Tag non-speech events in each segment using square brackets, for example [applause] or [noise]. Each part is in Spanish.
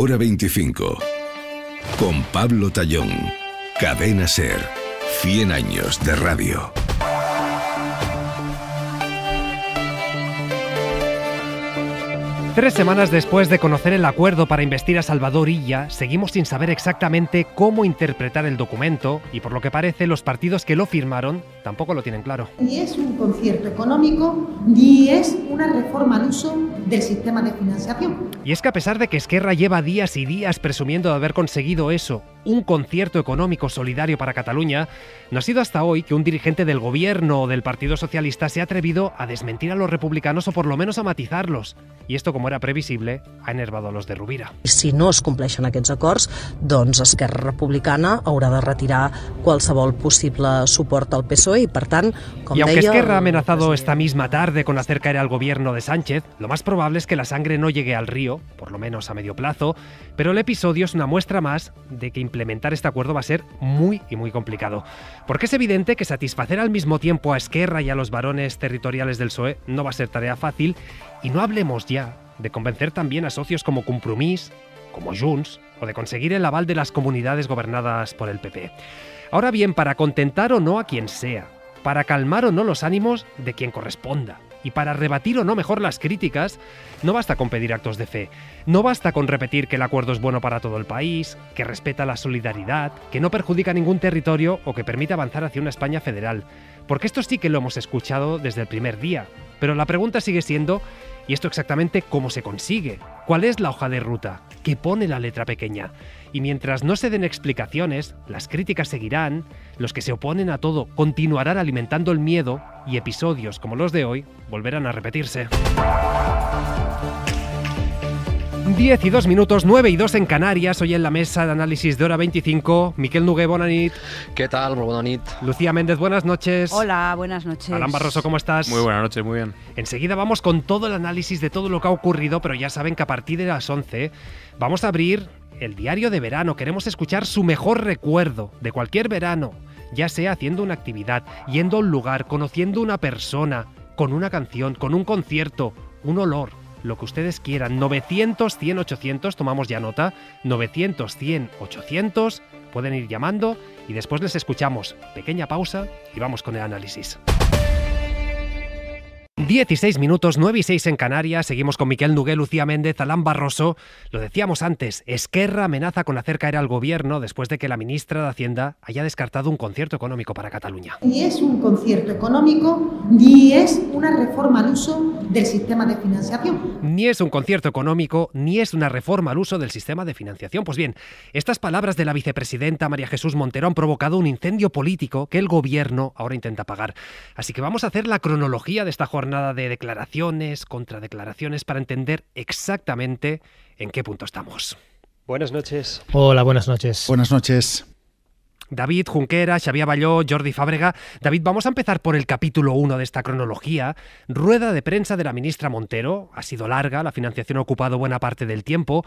Hora 25. Con Pablo Tallón. Cadena Ser. 100 años de radio. Tres semanas después de conocer el acuerdo para investir a Salvador Illa, seguimos sin saber exactamente cómo interpretar el documento y por lo que parece los partidos que lo firmaron tampoco lo tienen claro. Ni es un concierto económico, ni es una reforma al uso del sistema de financiación. Y es que a pesar de que Esquerra lleva días y días presumiendo de haber conseguido eso, un concierto económico solidario para Cataluña, no ha sido hasta hoy que un dirigente del gobierno o del Partido Socialista se ha atrevido a desmentir a los republicanos o por lo menos a matizarlos. Y esto, como era previsible, ha enervado a los de Rubira. Si no es compleixen aquests acords, doncs Esquerra Republicana haurà de retirar qualsevol possible suport al PSOE y i, aunque Esquerra ha amenazado pues, esta misma tarde con hacer caer al gobierno de Sánchez, lo más probable es que la sangre no llegue al río, por lo menos a medio plazo, pero el episodio es una muestra más de que implementar este acuerdo va a ser muy y muy complicado. Porque es evidente que satisfacer al mismo tiempo a Esquerra y a los varones territoriales del PSOE no va a ser tarea fácil, y no hablemos ya de convencer también a socios como Compromís, como Junts, o de conseguir el aval de las comunidades gobernadas por el PP. Ahora bien, para contentar o no a quien sea, para calmar o no los ánimos de quien corresponda. Y para rebatir o no mejor las críticas, no basta con pedir actos de fe, no basta con repetir que el acuerdo es bueno para todo el país, que respeta la solidaridad, que no perjudica ningún territorio o que permite avanzar hacia una España federal. Porque esto sí que lo hemos escuchado desde el primer día. Pero la pregunta sigue siendo, ¿y esto exactamente cómo se consigue? ¿Cuál es la hoja de ruta? ¿Qué pone la letra pequeña? Y mientras no se den explicaciones, las críticas seguirán, los que se oponen a todo continuarán alimentando el miedo y episodios como los de hoy volverán a repetirse. 10 y 2 minutos, 9 y 2 en Canarias. Hoy en la mesa de análisis de hora 25, Miquel Nugue, Bonanit. ¿Qué tal? Bonanit. Lucía Méndez, buenas noches. Hola, buenas noches. Alan Barroso, ¿cómo estás? Muy buenas noches, muy bien. Enseguida vamos con todo el análisis de todo lo que ha ocurrido, pero ya saben que a partir de las 11 vamos a abrir el diario de verano, queremos escuchar su mejor recuerdo de cualquier verano, ya sea haciendo una actividad, yendo a un lugar, conociendo una persona, con una canción, con un concierto, un olor, lo que ustedes quieran. 900, 100, 800, tomamos ya nota. 900, 100, 800, pueden ir llamando y después les escuchamos. Pequeña pausa y vamos con el análisis. 16 minutos, 9 y 6 en Canarias. Seguimos con Miquel Nugué, Lucía Méndez, Alán Barroso. Lo decíamos antes, Esquerra amenaza con hacer caer al gobierno después de que la ministra de Hacienda haya descartado un concierto económico para Cataluña. Ni es un concierto económico, ni es una reforma al uso del sistema de financiación. Ni es un concierto económico, ni es una reforma al uso del sistema de financiación. Pues bien, estas palabras de la vicepresidenta María Jesús Montero han provocado un incendio político que el gobierno ahora intenta pagar. Así que vamos a hacer la cronología de esta jornada de declaraciones, contradeclaraciones, para entender exactamente en qué punto estamos. Buenas noches. Hola, buenas noches. Buenas noches. David Junquera, Xavier Balló, Jordi Fábrega. David, vamos a empezar por el capítulo 1 de esta cronología. Rueda de prensa de la ministra Montero. Ha sido larga, la financiación ha ocupado buena parte del tiempo.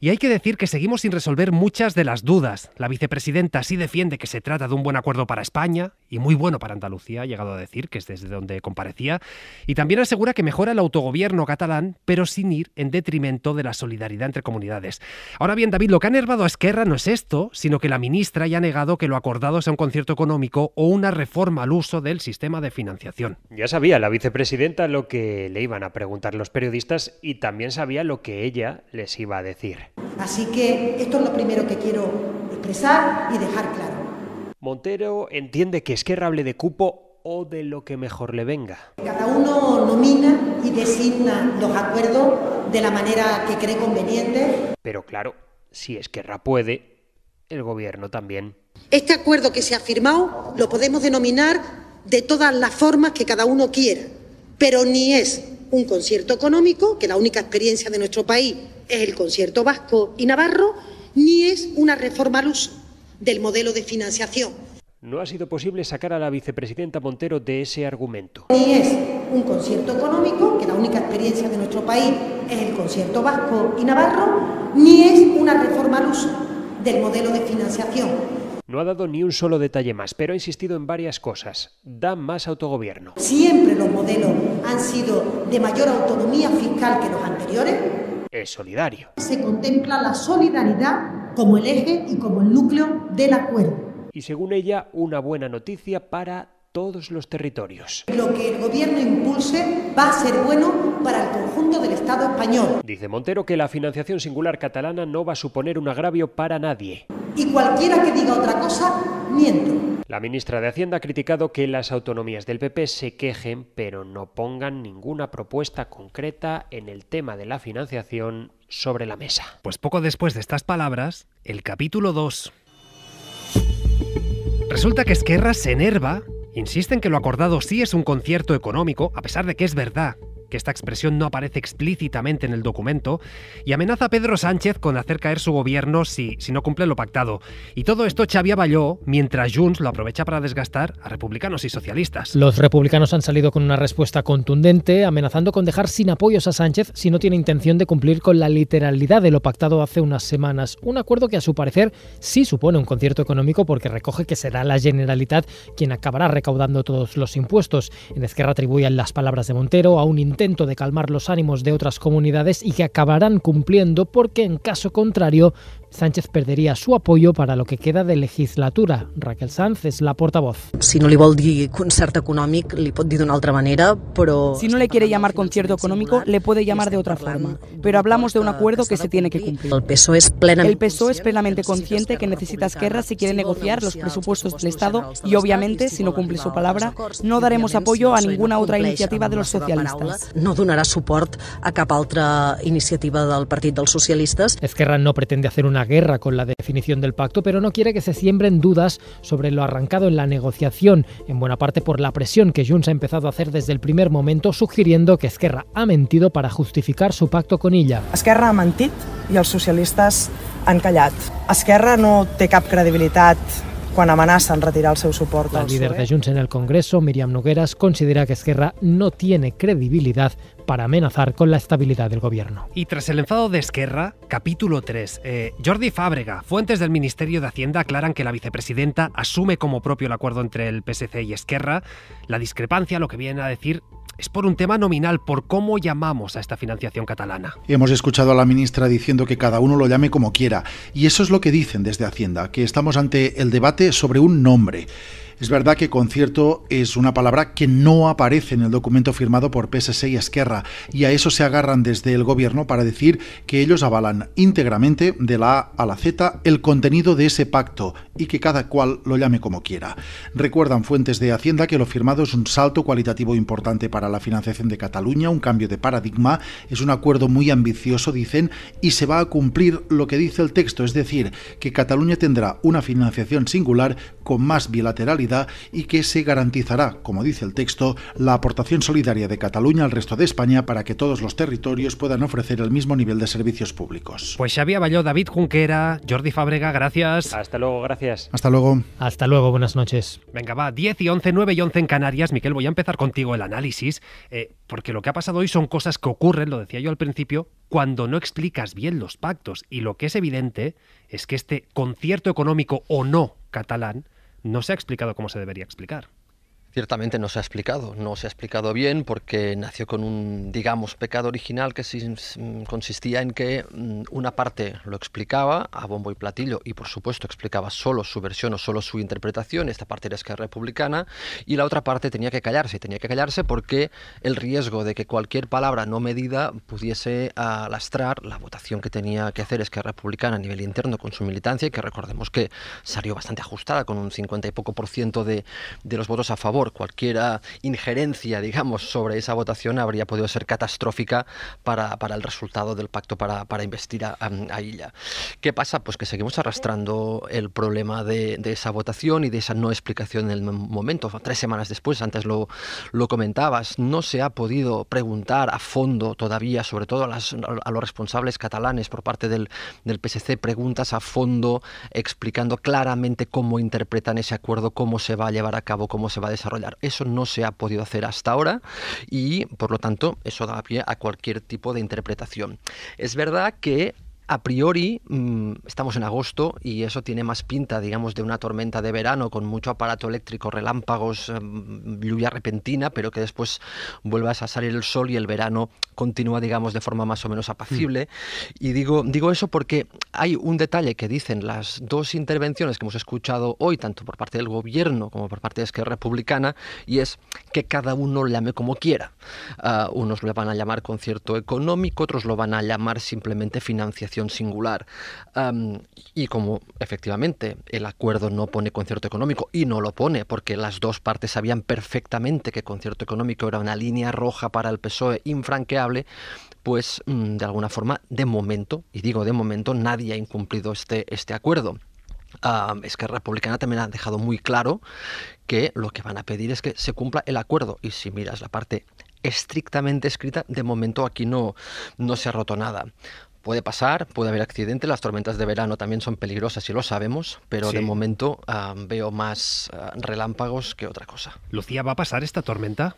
Y hay que decir que seguimos sin resolver muchas de las dudas. La vicepresidenta sí defiende que se trata de un buen acuerdo para España y muy bueno para Andalucía, ha llegado a decir, que es desde donde comparecía. Y también asegura que mejora el autogobierno catalán, pero sin ir en detrimento de la solidaridad entre comunidades. Ahora bien, David, lo que ha enervado a Esquerra no es esto, sino que la ministra ya ha negado que que lo acordado sea un concierto económico o una reforma al uso del sistema de financiación. Ya sabía la vicepresidenta lo que le iban a preguntar los periodistas y también sabía lo que ella les iba a decir. Así que esto es lo primero que quiero expresar y dejar claro. Montero entiende que Esquerra hable de cupo o de lo que mejor le venga. Cada uno nomina y designa los acuerdos de la manera que cree conveniente. Pero claro, si Esquerra puede, el gobierno también. Este acuerdo que se ha firmado lo podemos denominar de todas las formas que cada uno quiera, pero ni es un concierto económico, que la única experiencia de nuestro país es el concierto vasco y navarro, ni es una reforma al uso del modelo de financiación. No ha sido posible sacar a la vicepresidenta Montero de ese argumento. Ni es un concierto económico, que la única experiencia de nuestro país es el concierto vasco y navarro, ni es una reforma al uso del modelo de financiación no ha dado ni un solo detalle más, pero ha insistido en varias cosas. Da más autogobierno. Siempre los modelos han sido de mayor autonomía fiscal que los anteriores. Es solidario. Se contempla la solidaridad como el eje y como el núcleo del acuerdo. Y según ella, una buena noticia para todos los territorios. Lo que el gobierno impulse va a ser bueno para el conjunto del Estado español. Dice Montero que la financiación singular catalana no va a suponer un agravio para nadie. Y cualquiera que diga otra cosa, miento. La ministra de Hacienda ha criticado que las autonomías del PP se quejen, pero no pongan ninguna propuesta concreta en el tema de la financiación sobre la mesa. Pues poco después de estas palabras, el capítulo 2. Resulta que Esquerra se enerva, Insisten que lo acordado sí es un concierto económico, a pesar de que es verdad que esta expresión no aparece explícitamente en el documento, y amenaza a Pedro Sánchez con hacer caer su gobierno si, si no cumple lo pactado. Y todo esto Xavi Avalló, mientras Junts lo aprovecha para desgastar a republicanos y socialistas. Los republicanos han salido con una respuesta contundente, amenazando con dejar sin apoyos a Sánchez si no tiene intención de cumplir con la literalidad de lo pactado hace unas semanas. Un acuerdo que a su parecer sí supone un concierto económico porque recoge que será la Generalitat quien acabará recaudando todos los impuestos. En Esquerra atribuyen las palabras de Montero a un intento de calmar los ánimos de otras comunidades y que acabarán cumpliendo porque en caso contrario Sánchez perdería su apoyo para lo que queda de legislatura. Raquel Sanz es la portavoz. Si no le manera, Si no le quiere llamar concierto económico, le puede llamar de otra forma. Pero hablamos de un acuerdo que se tiene que cumplir. El PSOE es plenamente, consciente que necesita Esquerra si quiere negociar los presupuestos del Estado y, obviamente, si no cumple su palabra, no daremos apoyo a ninguna otra iniciativa de los socialistas. No donará a iniciativa del Esquerra no pretende hacer una guerra con la definición del pacto, pero no quiere que se siembren dudas sobre lo arrancado en la negociación, en buena parte por la presión que Junts ha empezado a hacer desde el primer momento, sugiriendo que Esquerra ha mentido para justificar su pacto con ella. Esquerra ha mentido y los socialistas han callado. Esquerra no tiene cap quan amenacen retirar el seu El líder e. de Junts en el Congreso, Miriam Nogueras, considera que Esquerra no tiene credibilidad para amenazar con la estabilidad del gobierno. Y tras el enfado de Esquerra, capítulo 3. Eh, Jordi Fábrega, fuentes del Ministerio de Hacienda aclaran que la vicepresidenta asume como propio el acuerdo entre el PSC y Esquerra. La discrepancia lo que viene a decir es por un tema nominal, por cómo llamamos a esta financiación catalana. Hemos escuchado a la ministra diciendo que cada uno lo llame como quiera, y eso es lo que dicen desde Hacienda, que estamos ante el debate sobre un nombre. Es verdad que concierto es una palabra que no aparece en el documento firmado por PSC y Esquerra, y a eso se agarran desde el gobierno para decir que ellos avalan íntegramente de la A a la Z el contenido de ese pacto y que cada cual lo llame como quiera. Recuerdan fuentes de Hacienda que lo firmado es un salto cualitativo importante para la financiación de Cataluña, un cambio de paradigma, es un acuerdo muy ambicioso, dicen, y se va a cumplir lo que dice el texto, es decir, que Cataluña tendrá una financiación singular con más bilateralidad y que se garantizará, como dice el texto, la aportación solidaria de Cataluña al resto de España para que todos los territorios puedan ofrecer el mismo nivel de servicios públicos. Pues Xavier había David Junquera, Jordi Fabrega, gracias. Hasta luego, gracias. Hasta luego. Hasta luego, buenas noches. Venga, va, 10 y 11, 9 y 11 en Canarias. Miquel, voy a empezar contigo el análisis, eh, porque lo que ha pasado hoy son cosas que ocurren, lo decía yo al principio, cuando no explicas bien los pactos. Y lo que es evidente es que este concierto económico o no catalán no se ha explicado cómo se debería explicar. Ciertamente no se ha explicado, no se ha explicado bien porque nació con un, digamos, pecado original que consistía en que mm, una parte lo explicaba a bombo y platillo y por supuesto explicaba solo su versión o solo su interpretación, esta parte era esquerra republicana, y la otra parte tenía que callarse, tenía que callarse porque el riesgo de que cualquier palabra no medida pudiese alastrar la votación que tenía que hacer esquerra republicana a nivel interno con su militancia, y que recordemos que salió bastante ajustada con un 50 y poco por ciento de, de los votos a favor cualquier injerencia, digamos, sobre esa votación habría podido ser catastrófica para, el resultado del pacto para, investir a, ella. ¿Qué pasa? Pues que seguimos arrastrando el problema de, esa votación y de esa no explicación en el momento. Tres semanas después, antes lo, comentabas, no se ha podido preguntar a fondo todavía, sobre todo a, los responsables catalanes por parte del PSC, preguntas a fondo explicando claramente cómo interpretan ese acuerdo, cómo se va a llevar a cabo, cómo se va a desarrollar eso no se ha podido hacer hasta ahora y, por lo tanto, eso da pie a cualquier tipo de interpretación. Es verdad que a priori mm, estamos en agosto y eso tiene más pinta, digamos, de una tormenta de verano con mucho aparato eléctrico, relámpagos, mm, lluvia repentina, pero que después vuelvas a salir el sol y el verano continúa, digamos, de forma más o menos apacible. Mm. Y digo, digo eso porque hay un detalle que dicen las dos intervenciones que hemos escuchado hoy, tanto por parte del gobierno como por parte de Esquerra Republicana, y es que cada uno lo llame como quiera. Ah, unos lo van a llamar concierto económico, otros lo van a llamar simplemente financiación singular y como efectivamente el acuerdo no pone concierto económico y no lo pone porque las dos partes sabían perfectamente que concierto económico era una línea roja para el PSOE infranqueable, pues mm, de alguna forma de momento, y digo de momento, nadie ha incumplido este, este acuerdo. es que Republicana también ha dejado muy claro que lo que van a pedir es que se cumpla el acuerdo. Y si miras la parte estrictamente escrita, de momento aquí no, no se ha roto nada puede pasar, puede haber accidentes, las tormentas de verano también son peligrosas y lo sabemos, pero de momento ah, veo más ah, relámpagos que otra cosa. Lucía, ¿va a pasar esta tormenta?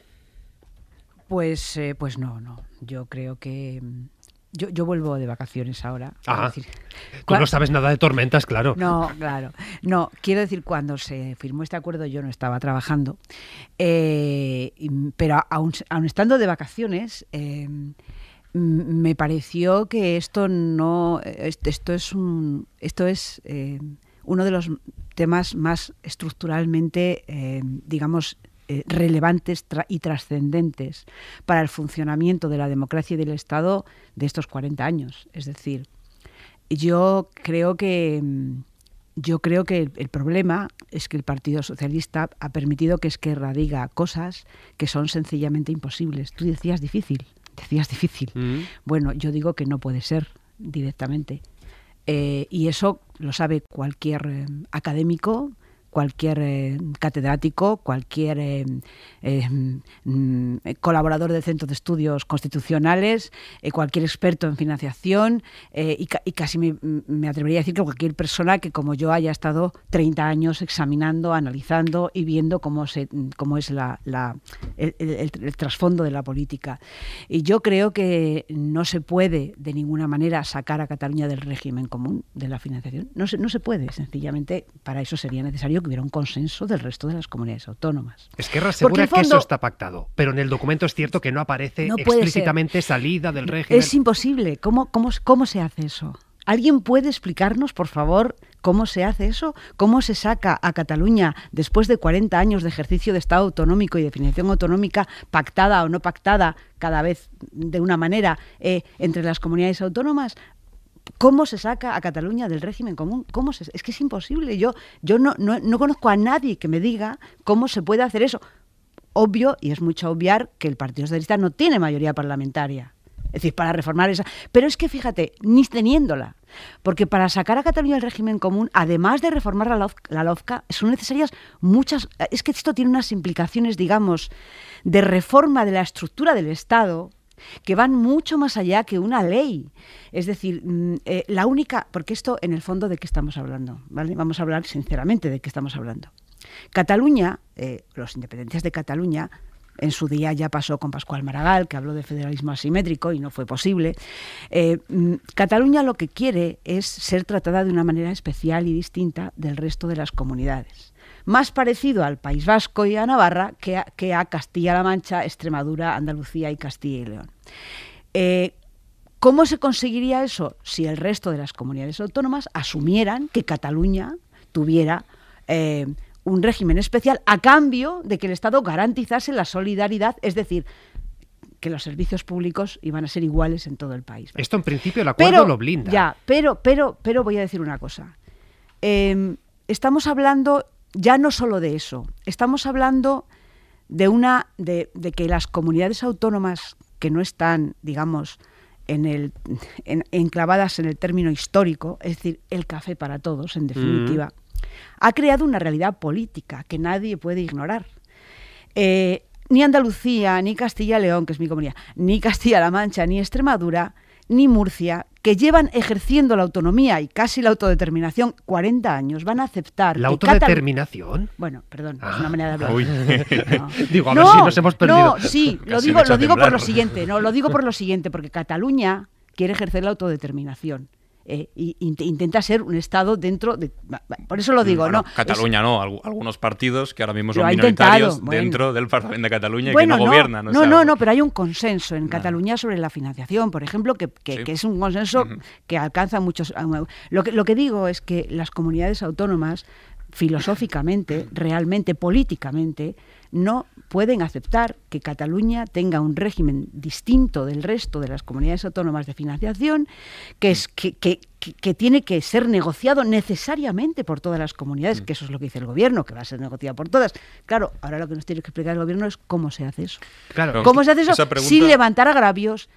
Pues, eh, pues no, no. Yo creo que... Mm, yo, vuelvo de vacaciones ahora. Ah, tú no sabes nada de tormentas, claro. No, claro. No, quiero decir, cuando se firmó este acuerdo yo no estaba trabajando, eh, pero aún, estando de vacaciones... Em, me pareció que esto no esto es esto es eh, uno de los temas más estructuralmente eh, digamos eh, relevantes y trascendentes para el funcionamiento de la democracia y del Estado de estos 40 años. Es decir, yo creo que yo creo que el, problema es que el Partido Socialista ha permitido que es diga cosas que son sencillamente imposibles. Tú decías difícil decías difícil. Bueno, yo digo que no puede ser directamente. Eh, y eso lo sabe cualquier eh, académico, cualquier eh, catedrático, cualquier eh, eh, mm, colaborador ...de Centro de Estudios Constitucionales, cualquier experto en financiación y, casi mm, me, atrevería a decir que cualquier persona que como yo haya estado 30 años examinando, analizando y viendo cómo, se, cómo es el, trasfondo de la política. Y yo creo que no se puede de ninguna manera sacar a Cataluña del régimen común de la financiación. No no se puede, sencillamente para eso sería necesario un consenso del resto de las comunidades autónomas. Esquerra asegura que eso está pactado, pero en el documento es cierto que no aparece explícitamente salida del régimen. Es imposible. ¿Cómo, cómo, cómo se hace eso? ¿Alguien puede explicarnos, por favor, cómo se hace eso? ¿Cómo se saca a Cataluña, después de 40 años de ejercicio de Estado autonómico y definición autonómica, pactada o no pactada, cada vez de una manera, eh, entre las comunidades autónomas? ¿Cómo se saca a Cataluña del régimen común? ¿Cómo se, es que es imposible. Yo, yo no, no, conozco a nadie que me diga cómo se puede hacer eso. Obvio, y es mucho obviar, que el Partido Socialista no tiene mayoría parlamentaria. Es decir, para reformar esa. Pero es que fíjate, ni teniéndola. Porque para sacar a Cataluña del régimen común, además de reformar la, la LOFCA, son necesarias muchas. Es que esto tiene unas implicaciones, digamos, de reforma de la estructura del Estado que van mucho más allá que una ley. Es decir, mm, eh, la única, porque esto en el fondo de qué estamos hablando, Vamos a hablar sinceramente de qué estamos hablando. Cataluña, eh, los independientes de Cataluña, en su día ya pasó con Pascual Maragall, que habló de federalismo asimétrico y no fue posible. Eh, mm, Cataluña lo que quiere es ser tratada de una manera especial y distinta del resto de las comunidades más parecido al País Vasco y a Navarra que a, Castilla-La Mancha, Extremadura, Andalucía y Castilla y León. Eh, ¿Cómo se conseguiría eso? Si el resto de las comunidades autónomas asumieran que Cataluña tuviera eh, un régimen especial a cambio de que el Estado garantizase la solidaridad, es decir, que los servicios públicos iban a ser iguales en todo el país. Esto en principio el acuerdo lo blinda. Ya, pero, pero, pero voy a decir una cosa. Eh, estamos hablando ya no solo de eso, estamos hablando de, una, de, que las comunidades autónomas que no están, digamos, enclavadas en el término histórico, es decir, el café para todos, en definitiva, mm. ha creado una realidad política que nadie puede ignorar. Eh, ni Andalucía, ni Castilla-León, que es mi comunidad, ni Castilla-La Mancha, ni Extremadura, ni Murcia que llevan ejerciendo la autonomía y casi la autodeterminación 40 años van a aceptar. ¿La autodeterminación? Bueno, perdón, es una ah, manera de hablar. [laughs] digo, a ver si nos hemos perdido. No, sí, [laughs] lo digo, por lo siguiente, no, lo digo por lo siguiente, porque Cataluña quiere ejercer la autodeterminación. Eh, intenta ser un Estado dentro de... Por eso lo digo, ¿no? Cataluña no, algunos partidos que ahora mismo son minoritarios dentro del Parlamento de Cataluña y que no, no gobiernan. no, no, no, pero hay un consenso en Cataluña sobre la financiación, por ejemplo, que, es un consenso que alcanza muchos... Lo que, lo que digo es que las comunidades autónomas filosóficamente, realmente, políticamente, no pueden aceptar que Cataluña tenga un régimen distinto del resto de las comunidades autónomas de financiación, que, es, que, que, que, tiene que ser negociado necesariamente por todas las comunidades, mm. que eso es lo que dice el gobierno, que va a ser negociado por todas. Claro, ahora lo que nos tiene que explicar el gobierno es cómo se hace eso. Claro, ¿Cómo se hace eso sin levantar agravios?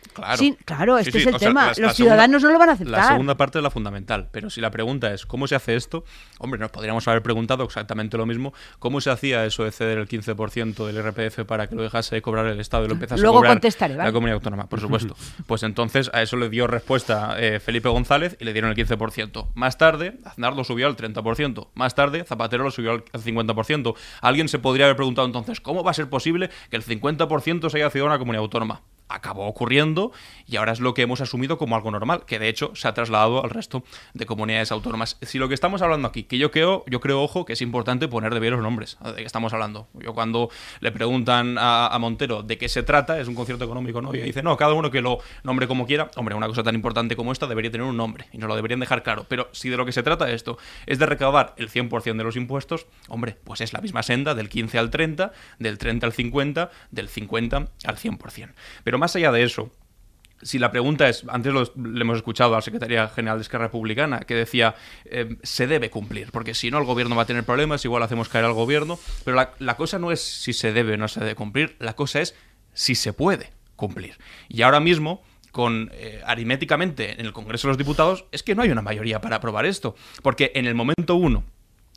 Claro, este es el tema. los ciudadanos no lo van a aceptar. La segunda parte es la fundamental, pero si la pregunta es ¿cómo se hace esto? Hombre, nos podríamos haber preguntado exactamente lo mismo. ¿Cómo se hacía eso de ceder el 15% del RPF para que lo dejase de cobrar el Estado y lo empezase Luego a cobrar contestaré, la comunidad autónoma? Por supuesto. [laughs] pues entonces a eso le dio respuesta eh, Felipe González en el 15%. Más tarde, Aznar lo subió al 30%. Más tarde, Zapatero lo subió al 50%. Alguien se podría haber preguntado entonces, ¿cómo va a ser posible que el 50% se haya sido una comunidad autónoma? acabó ocurriendo y ahora es lo que hemos asumido como algo normal, que de hecho se ha trasladado al resto de comunidades autónomas. Si lo que estamos hablando aquí, que yo creo, yo creo, ojo, que es importante poner de ver los nombres de que estamos hablando. Yo cuando le preguntan a, Montero de qué se trata, es un concierto económico, ¿no? Y dice, no, cada uno que lo nombre como quiera. Hombre, una cosa tan importante como esta debería tener un nombre y nos lo deberían dejar claro. Pero si de lo que se trata esto es de recaudar el 100% de los impuestos, hombre, pues es la misma senda del 15 al 30, del 30 al 50, del 50 al 100%. Pero más allá de eso, si la pregunta es, antes lo, le hemos escuchado a la Secretaría General de Esquerra Republicana, que decía, eh, se debe cumplir, porque si no el gobierno va a tener problemas, igual hacemos caer al gobierno, pero la, cosa no es si se debe o no se debe cumplir, la cosa es si se puede cumplir. Y ahora mismo con eh, aritméticamente en el Congreso de los Diputados es que no hay una mayoría para aprobar esto, porque en el momento uno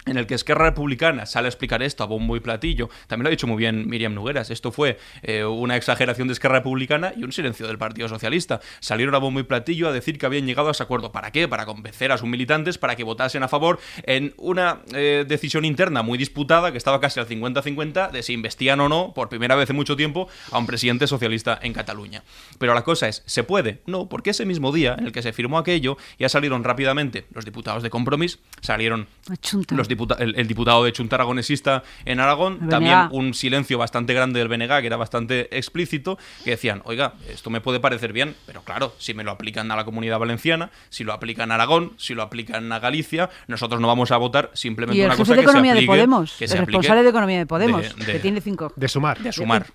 en el que Esquerra Republicana sale a explicar esto a bombo y platillo. También lo ha dicho muy bien Miriam Nugueras. Esto fue eh, una exageración de Esquerra Republicana y un silencio del Partido Socialista. Salieron a bombo y platillo a decir que habían llegado a ese acuerdo. ¿Para qué? Para convencer a sus militantes para que votasen a favor en una eh, decisión interna muy disputada que estaba casi al 50-50 de si investían o no, por primera vez en mucho tiempo, a un presidente socialista en Cataluña. Pero la cosa es, ¿se puede? No, porque ese mismo día en el que se firmó aquello ya salieron rápidamente los diputados de compromiso, salieron los los el, diputado de Chunta Aragonesista en Aragón, también un silencio bastante grande del BNG, que era bastante explícito, que decían, oiga, esto me puede parecer bien, pero claro, si me lo aplican a la comunidad valenciana, si lo aplican a Aragón, si lo aplican a Galicia, nosotros no vamos a votar simplemente una cosa que se aplique, de Podemos, que el responsable de economía de Podemos, que tiene cinco. De sumar. De sumar.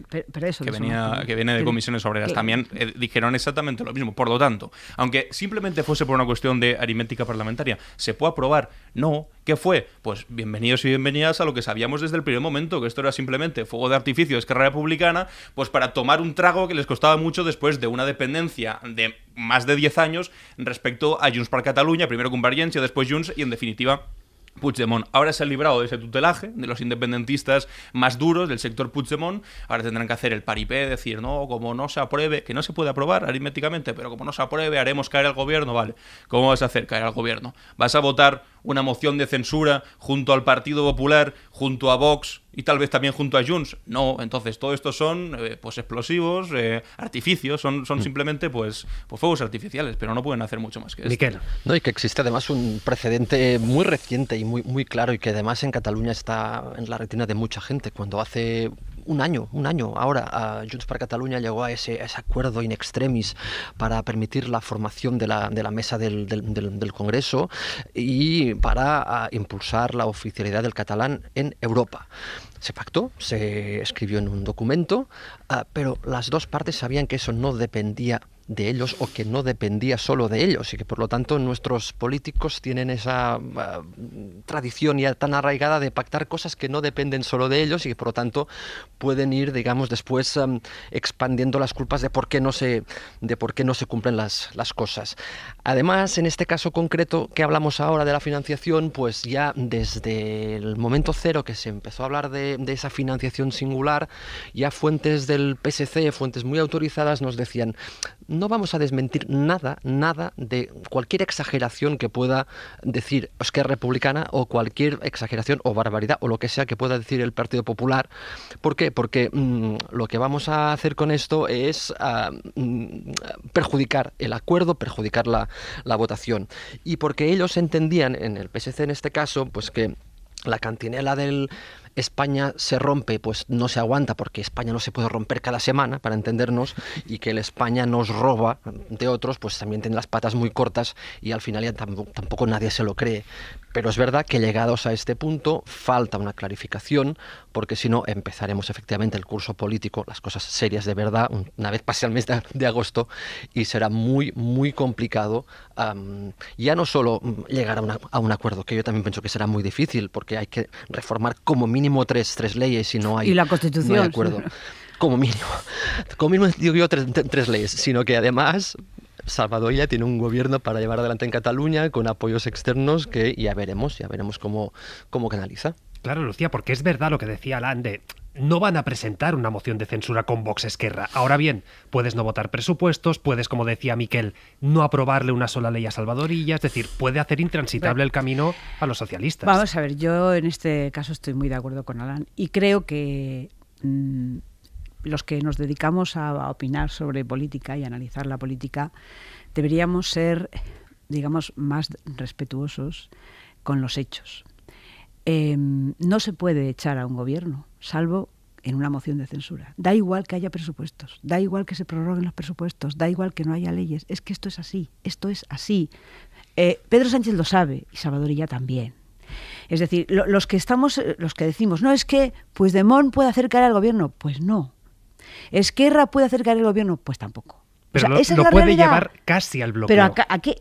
eso, que, venía, que viene de comisiones obreras. También eh, dijeron exactamente lo mismo. Por lo tanto, aunque simplemente fuese por una cuestión de aritmética parlamentaria, ¿se puede aprobar? No, ¿Qué fue? Pues bienvenidos y bienvenidas a lo que sabíamos desde el primer momento, que esto era simplemente fuego de artificio de Esquerra Republicana, pues para tomar un trago que les costaba mucho después de una dependencia de más de 10 años respecto a Junts para Cataluña, primero con Convergencia, después Junts y en definitiva Puigdemont. Ahora se ha librado de ese tutelaje de los independentistas más duros del sector Puigdemont. Ahora tendrán que hacer el paripé, decir, no, como no se apruebe, que no se puede aprobar aritméticamente, pero como no se apruebe, haremos caer al gobierno. Vale, ¿cómo vas a hacer caer al gobierno? ¿Vas a votar una moción de censura junto al Partido Popular, junto a Vox, y tal vez también junto a Junts... No, entonces todo esto son eh, pues explosivos, eh, artificios, son, son mm. simplemente pues, pues, fuegos artificiales, pero no pueden hacer mucho más que eso. No, y que existe además un precedente muy reciente y muy, muy claro y que además en Cataluña está en la retina de mucha gente. Cuando hace un año, un año ahora, a Junts para Cataluña llegó a ese, acuerdo in extremis para permitir la formación de la, de la mesa del, del, Congreso y para ah, impulsar la oficialidad del catalán en Europa se pactó, se escribió en un documento, ah, pero las dos partes sabían que eso no dependía de ellos o que no dependía solo de ellos y que por lo tanto nuestros políticos tienen esa ah, tradición ya tan arraigada de pactar cosas que no dependen solo de ellos y que por lo tanto pueden ir digamos después ah, expandiendo las culpas de por qué no se de por qué no se cumplen las, las cosas Además, en este caso concreto que hablamos ahora de la financiación, pues ya desde el momento cero que se empezó a hablar de, esa financiación singular, ya fuentes del PSC, fuentes muy autorizadas, nos decían, no vamos a desmentir nada, nada de cualquier exageración que pueda decir Esquerra Republicana o cualquier exageración o barbaridad o lo que sea que pueda decir el Partido Popular. ¿Por qué? Porque mm, lo que vamos a hacer con esto es ah, mm, perjudicar el acuerdo, perjudicar la, la votación. Y porque ellos entendían, en el PSC en este caso, pues que la cantinela del España se rompe, pues no se aguanta porque España no se puede romper cada semana, para entendernos, y que el España nos roba de otros, pues también tiene las patas muy cortas y al final ya tampoco, nadie se lo cree. Pero es verdad que llegados a este punto falta una clarificación, porque si no empezaremos efectivamente el curso político, las cosas serias de verdad, una vez pase el mes de, agosto, y será muy, muy complicado ya no solo llegar a un acuerdo, que yo también pienso que será muy difícil, porque hay que reformar como mínimo mínimo tres, leyes y no hay... Y la Constitución. de acuerdo. Como mínimo. Como mínimo digo yo tres, leyes, sino que además ya tiene un gobierno para llevar adelante en Cataluña con apoyos externos que ya veremos, ya veremos cómo, cómo canaliza. Claro, Lucía, porque es verdad lo que decía Alan de no van a presentar una moción de censura con Vox Esquerra. Ahora bien, puedes no votar presupuestos, puedes, como decía Miquel, no aprobarle una sola ley a Salvadorilla, es decir, puede hacer intransitable el camino a los socialistas. Vamos a ver, yo en este caso estoy muy de acuerdo con Alan y creo que mm, los que nos dedicamos a opinar sobre política y analizar la política deberíamos ser, digamos, más respetuosos con los hechos Em, no se puede echar a un gobierno, salvo en una moción de censura. Da igual que haya presupuestos, da igual que se prorroguen los presupuestos, da igual que no haya leyes. Es que esto es así, esto es así. Eh, Pedro Sánchez lo sabe y Salvador ya también. Es decir, los que estamos, eh, los que decimos, no es que Puigdemont puede acercar al gobierno, pues no. Esquerra puede acercar al gobierno, pues tampoco lo, puede llevar casi al bloqueo. Pero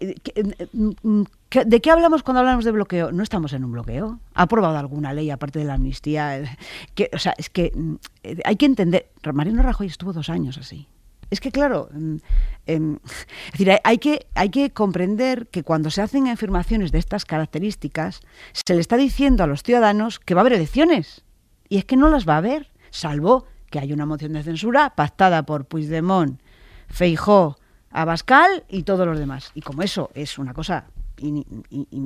mm, ¿de qué hablamos cuando hablamos de bloqueo? No estamos en un bloqueo. ¿Ha aprobado alguna ley aparte de la amnistía? Eh, o sea, es que mm, hay que entender. Mariano Rajoy estuvo dos años así. Es que, claro, mm, em, decir, hay, que, hay que comprender que cuando se hacen afirmaciones de estas características, se le está diciendo a los ciudadanos que va a haber elecciones. Y es que no las va a haber, salvo que hay una moción de censura pactada por Puigdemont Feijó, Abascal y todos los demás. Y como eso es una cosa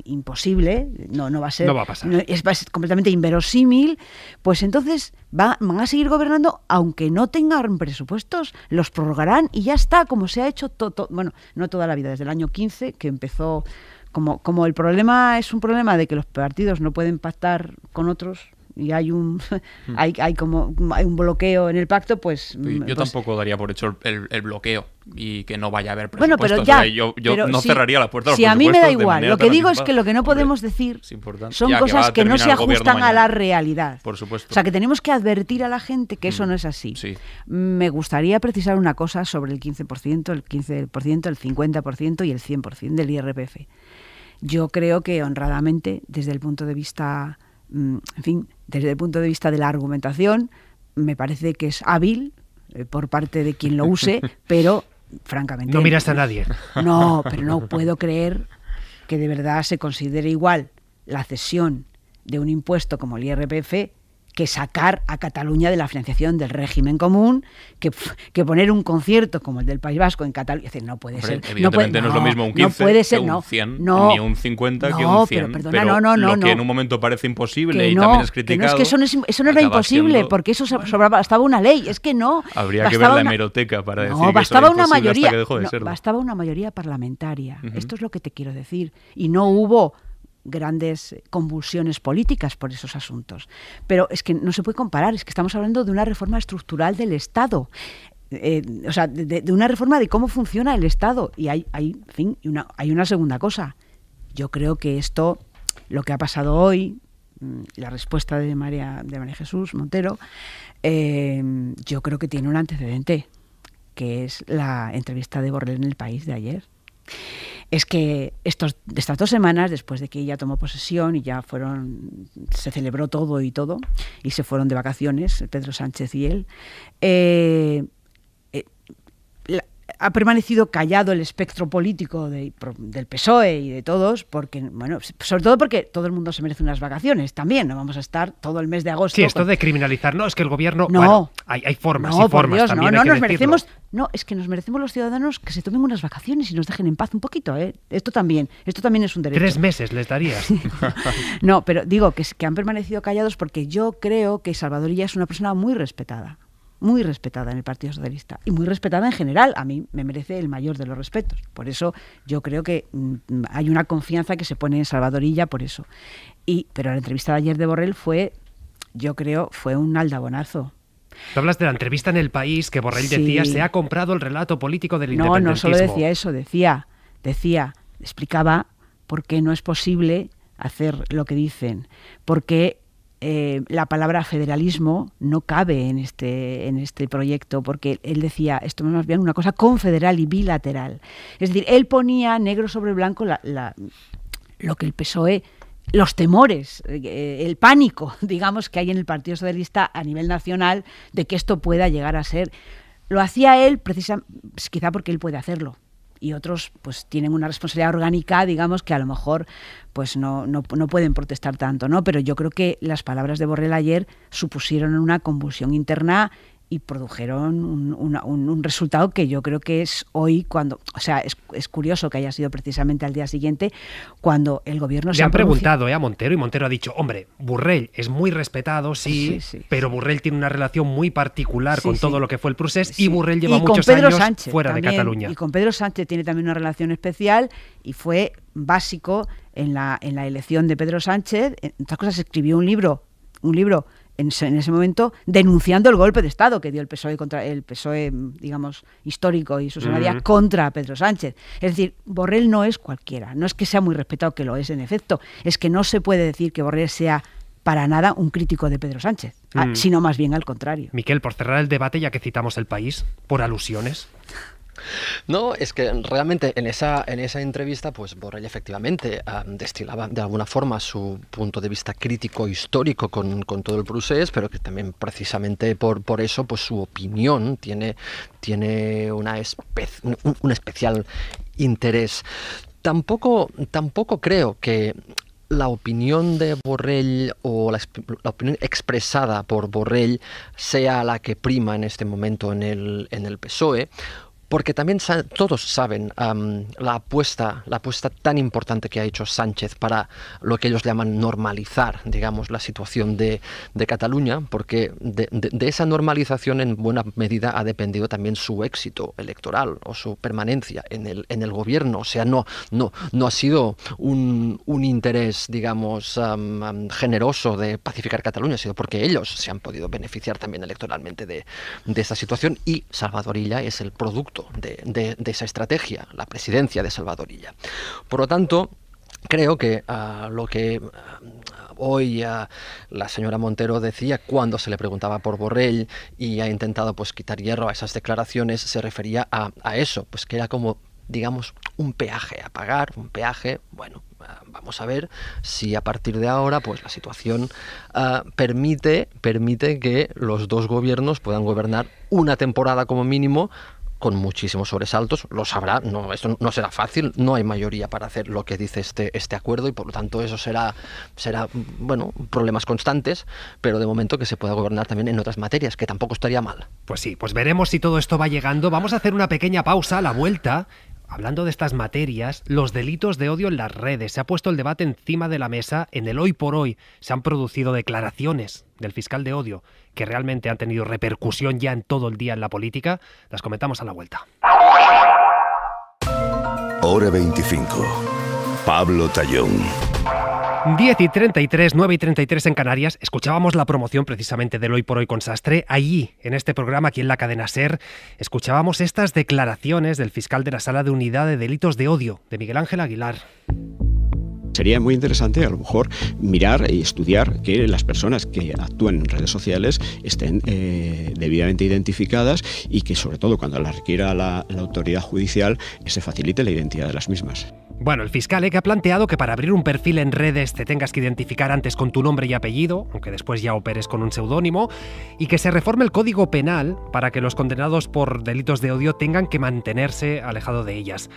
imposible, no, no va a ser. No pasar. es, completamente inverosímil, pues entonces van a seguir gobernando aunque no tengan presupuestos, los prorrogarán y ya está, como se ha hecho todo, bueno, no toda la vida, desde el año 15 que empezó. Como, como el problema es un problema de que los partidos no pueden pactar con otros, y hay un hmm. hay, como hay un bloqueo en el pacto, pues yo pues tampoco daría por hecho el, bloqueo y que no vaya a haber presupuestos. Bueno, pero yo, no cerraría la puerta. si a mí me da igual, lo que digo es que lo que no podemos decir son cosas que, no se ajustan a la realidad. Por supuesto. O sea, que tenemos que advertir a la gente que eso mm. no es así. Me gustaría precisar una cosa sobre el 15%, el 15%, el 50% y el 100% del IRPF. Yo creo que honradamente, desde el punto de vista, mm, en fin, desde el punto de vista de la argumentación, me parece que es hábil eh, por parte de quien lo use, [laughs] pero francamente... No miras a nadie. No, pero no puedo creer que de verdad se considere igual la cesión de un impuesto como el IRPF que sacar a Cataluña de la financiación del régimen común, que, que poner un concierto como el del País Vasco en Cataluña. Es decir, no puede ser. evidentemente no, es lo mismo un 15 que un 100, ni un 50 que un 100. Pero, perdona, no, no, lo que en un momento parece imposible y también es criticado... no es que eso no, era imposible, porque eso bastaba una ley. Es que no. Habría que ver la hemeroteca para decir que bastaba eso una mayoría, hasta que dejó de serlo. Bastaba una mayoría parlamentaria. Esto es lo que te quiero decir. Y no hubo grandes convulsiones políticas por esos asuntos. Pero es que no se puede comparar, es que estamos hablando de una reforma estructural del Estado. Eh, o sea, de, una reforma de cómo funciona el Estado. Y hay, hay, en fin, una, hay una segunda cosa. Yo creo que esto, lo que ha pasado hoy, mm, la respuesta de María, de María Jesús Montero, eh, yo creo que tiene un antecedente, que es la entrevista de Borrell en el país de ayer es que estos, estas dos semanas, después de que ella tomó posesión y ya fueron, se celebró todo y todo, y se fueron de vacaciones, Pedro Sánchez y él, eh, eh, ha permanecido callado el espectro político del PSOE y de todos, porque, bueno, sobre todo porque todo el mundo se merece unas vacaciones también, no vamos a estar todo el mes de agosto. Sí, esto de criminalizar, no, es que el gobierno. No, hay, formas, formas también. No, nos merecemos no, es que nos merecemos los ciudadanos que se tomen unas vacaciones y nos dejen en paz un poquito. ¿eh? Esto también, esto también es un derecho. Tres meses les darías. [laughs] no, pero digo que, han permanecido callados porque yo creo que Salvadorilla es una persona muy respetada muy respetada en el Partido Socialista y muy respetada en general. A mí me merece el mayor de los respetos. Por eso yo creo que mm, hay una confianza que se pone en Salvadorilla por eso. Y, pero la entrevista de ayer de Borrell fue, yo creo, fue un aldabonazo hablas de la entrevista en El País que Borrell decía se ha comprado el relato político del independentismo. No, no solo decía eso, decía, decía, explicaba por qué no es posible hacer lo que dicen, porque qué eh, la palabra federalismo no cabe en este, en este proyecto, porque él decía, esto es más bien una cosa confederal y bilateral. Es decir, él ponía negro sobre blanco lo que el PSOE los temores, eh, el pánico, [laughs] digamos, que hay en el Partido Socialista a nivel nacional de que esto pueda llegar a ser. Lo hacía él precisamente, pues, quizá porque él puede hacerlo. Y otros pues tienen una responsabilidad orgánica, digamos, que a lo mejor pues no, no pueden protestar tanto, ¿no? Pero yo creo que las palabras de Borrell ayer supusieron una convulsión interna y produjeron un, resultado que yo creo que es hoy cuando, o sea, es, curioso que haya sido precisamente al día siguiente cuando el gobierno... Le se han preguntado eh, a Montero y Montero ha dicho, hombre, Burrell es muy respetado, sí, pero Burrell tiene una relación muy particular con todo lo que fue el Prusés y Burrell lleva muchos años fuera de Cataluña. Y con Pedro Sánchez tiene también una relación especial y fue básico en la, en la elección de Pedro Sánchez. En otras cosas escribió un libro, un libro en ese, momento denunciando el golpe de Estado que dio el PSOE contra el PSOE, digamos, histórico y su contra Pedro Sánchez. Es decir, Borrell no es cualquiera, no es que sea muy respetado, que lo es en efecto, es que no se puede decir que Borrell sea para nada un crítico de Pedro Sánchez, ah, mm. sino más bien al contrario. Miquel, por cerrar el debate, ya que citamos el país, por alusiones, no, es que realmente en esa, en esa entrevista, pues Borrell efectivamente ah, destilaba de alguna forma su punto de vista crítico histórico con, todo el Brusés, pero que también precisamente por, por eso, pues su opinión tiene, tiene una un, especial interés. Tampoco, tampoco creo que la opinión de Borrell o la, opinión expresada por Borrell sea la que prima en este momento en el, en el PSOE, porque también todos saben la apuesta, la apuesta tan importante que ha hecho Sánchez para lo que ellos llaman normalizar, digamos, la situación de, Cataluña, porque de, esa normalización en buena medida ha dependido también su éxito electoral o su permanencia en el, en el gobierno. O sea, no, no, ha sido un, interés, digamos, generoso de pacificar Cataluña, sino porque ellos se han podido beneficiar también electoralmente de, de esta situación y Salvadorilla es el producto de, esa estrategia, la presidencia de Salvadorilla. Por lo tanto, creo que ah, lo que ah, hoy ah, la señora Montero decía cuando se le preguntaba por Borrell y ha intentado pues quitar hierro a esas declaraciones se refería a, eso, pues que era como digamos un peaje a pagar, un peaje, bueno, vamos a ver si a partir de ahora pues la situación permite permite que los dos gobiernos puedan gobernar una temporada como mínimo con muchísimos sobresaltos, lo sabrá, no, esto no será fácil, no hay mayoría para hacer lo que dice este, este acuerdo y por lo tanto eso será, será, bueno, problemas constantes, pero de momento que se pueda gobernar también en otras materias, que tampoco estaría mal. Pues sí, pues veremos si todo esto va llegando. Vamos a hacer una pequeña pausa, la vuelta, hablando de estas materias, los delitos de odio en las redes. Se ha puesto el debate encima de la mesa. En el hoy por hoy se han producido declaraciones del fiscal de odio que realmente han tenido repercusión ya en todo el día en la política. Las comentamos a la vuelta. Hora 25. Pablo Tallón. 10 y 33, 9 y 33 en Canarias. Escuchábamos la promoción precisamente del Hoy por Hoy con Sastre. Allí, en este programa, aquí en la cadena Ser, escuchábamos estas declaraciones del fiscal de la Sala de Unidad de Delitos de Odio, de Miguel Ángel Aguilar sería muy interesante a lo mejor mirar y estudiar que las personas que actúan en redes sociales estén eh, debidamente identificadas y que sobre todo cuando las requiera la, autoridad judicial se facilite la identidad de las mismas. Bueno, el fiscal que ha planteado que para abrir un perfil en redes te tengas que identificar antes con tu nombre y apellido, aunque después ya operes con un seudónimo, y que se reforme el código penal para que los condenados por delitos de odio tengan que mantenerse alejado de ellas.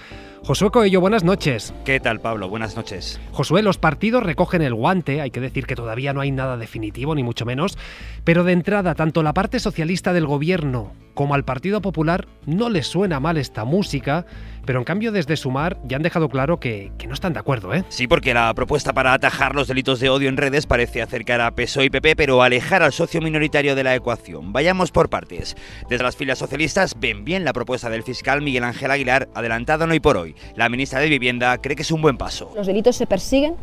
Josué Coello, buenas noches. ¿Qué tal, Pablo? Buenas noches. Josué, los partidos recogen el guante, hay que decir que todavía no hay nada definitivo, ni mucho menos, pero de entrada, tanto la parte socialista del gobierno como al Partido Popular no les suena mal esta música pero en cambio, desde Sumar ya han dejado claro que, no están de acuerdo, ¿eh? Sí, porque la propuesta para atajar los delitos de odio en redes parece acercar a PSOE y PP, pero alejar al socio minoritario de la ecuación. Vayamos por partes. Desde las filas socialistas ven bien la propuesta del fiscal Miguel Ángel Aguilar, adelantada no y por hoy. La ministra de Vivienda cree que es un buen paso. Los delitos se persiguen,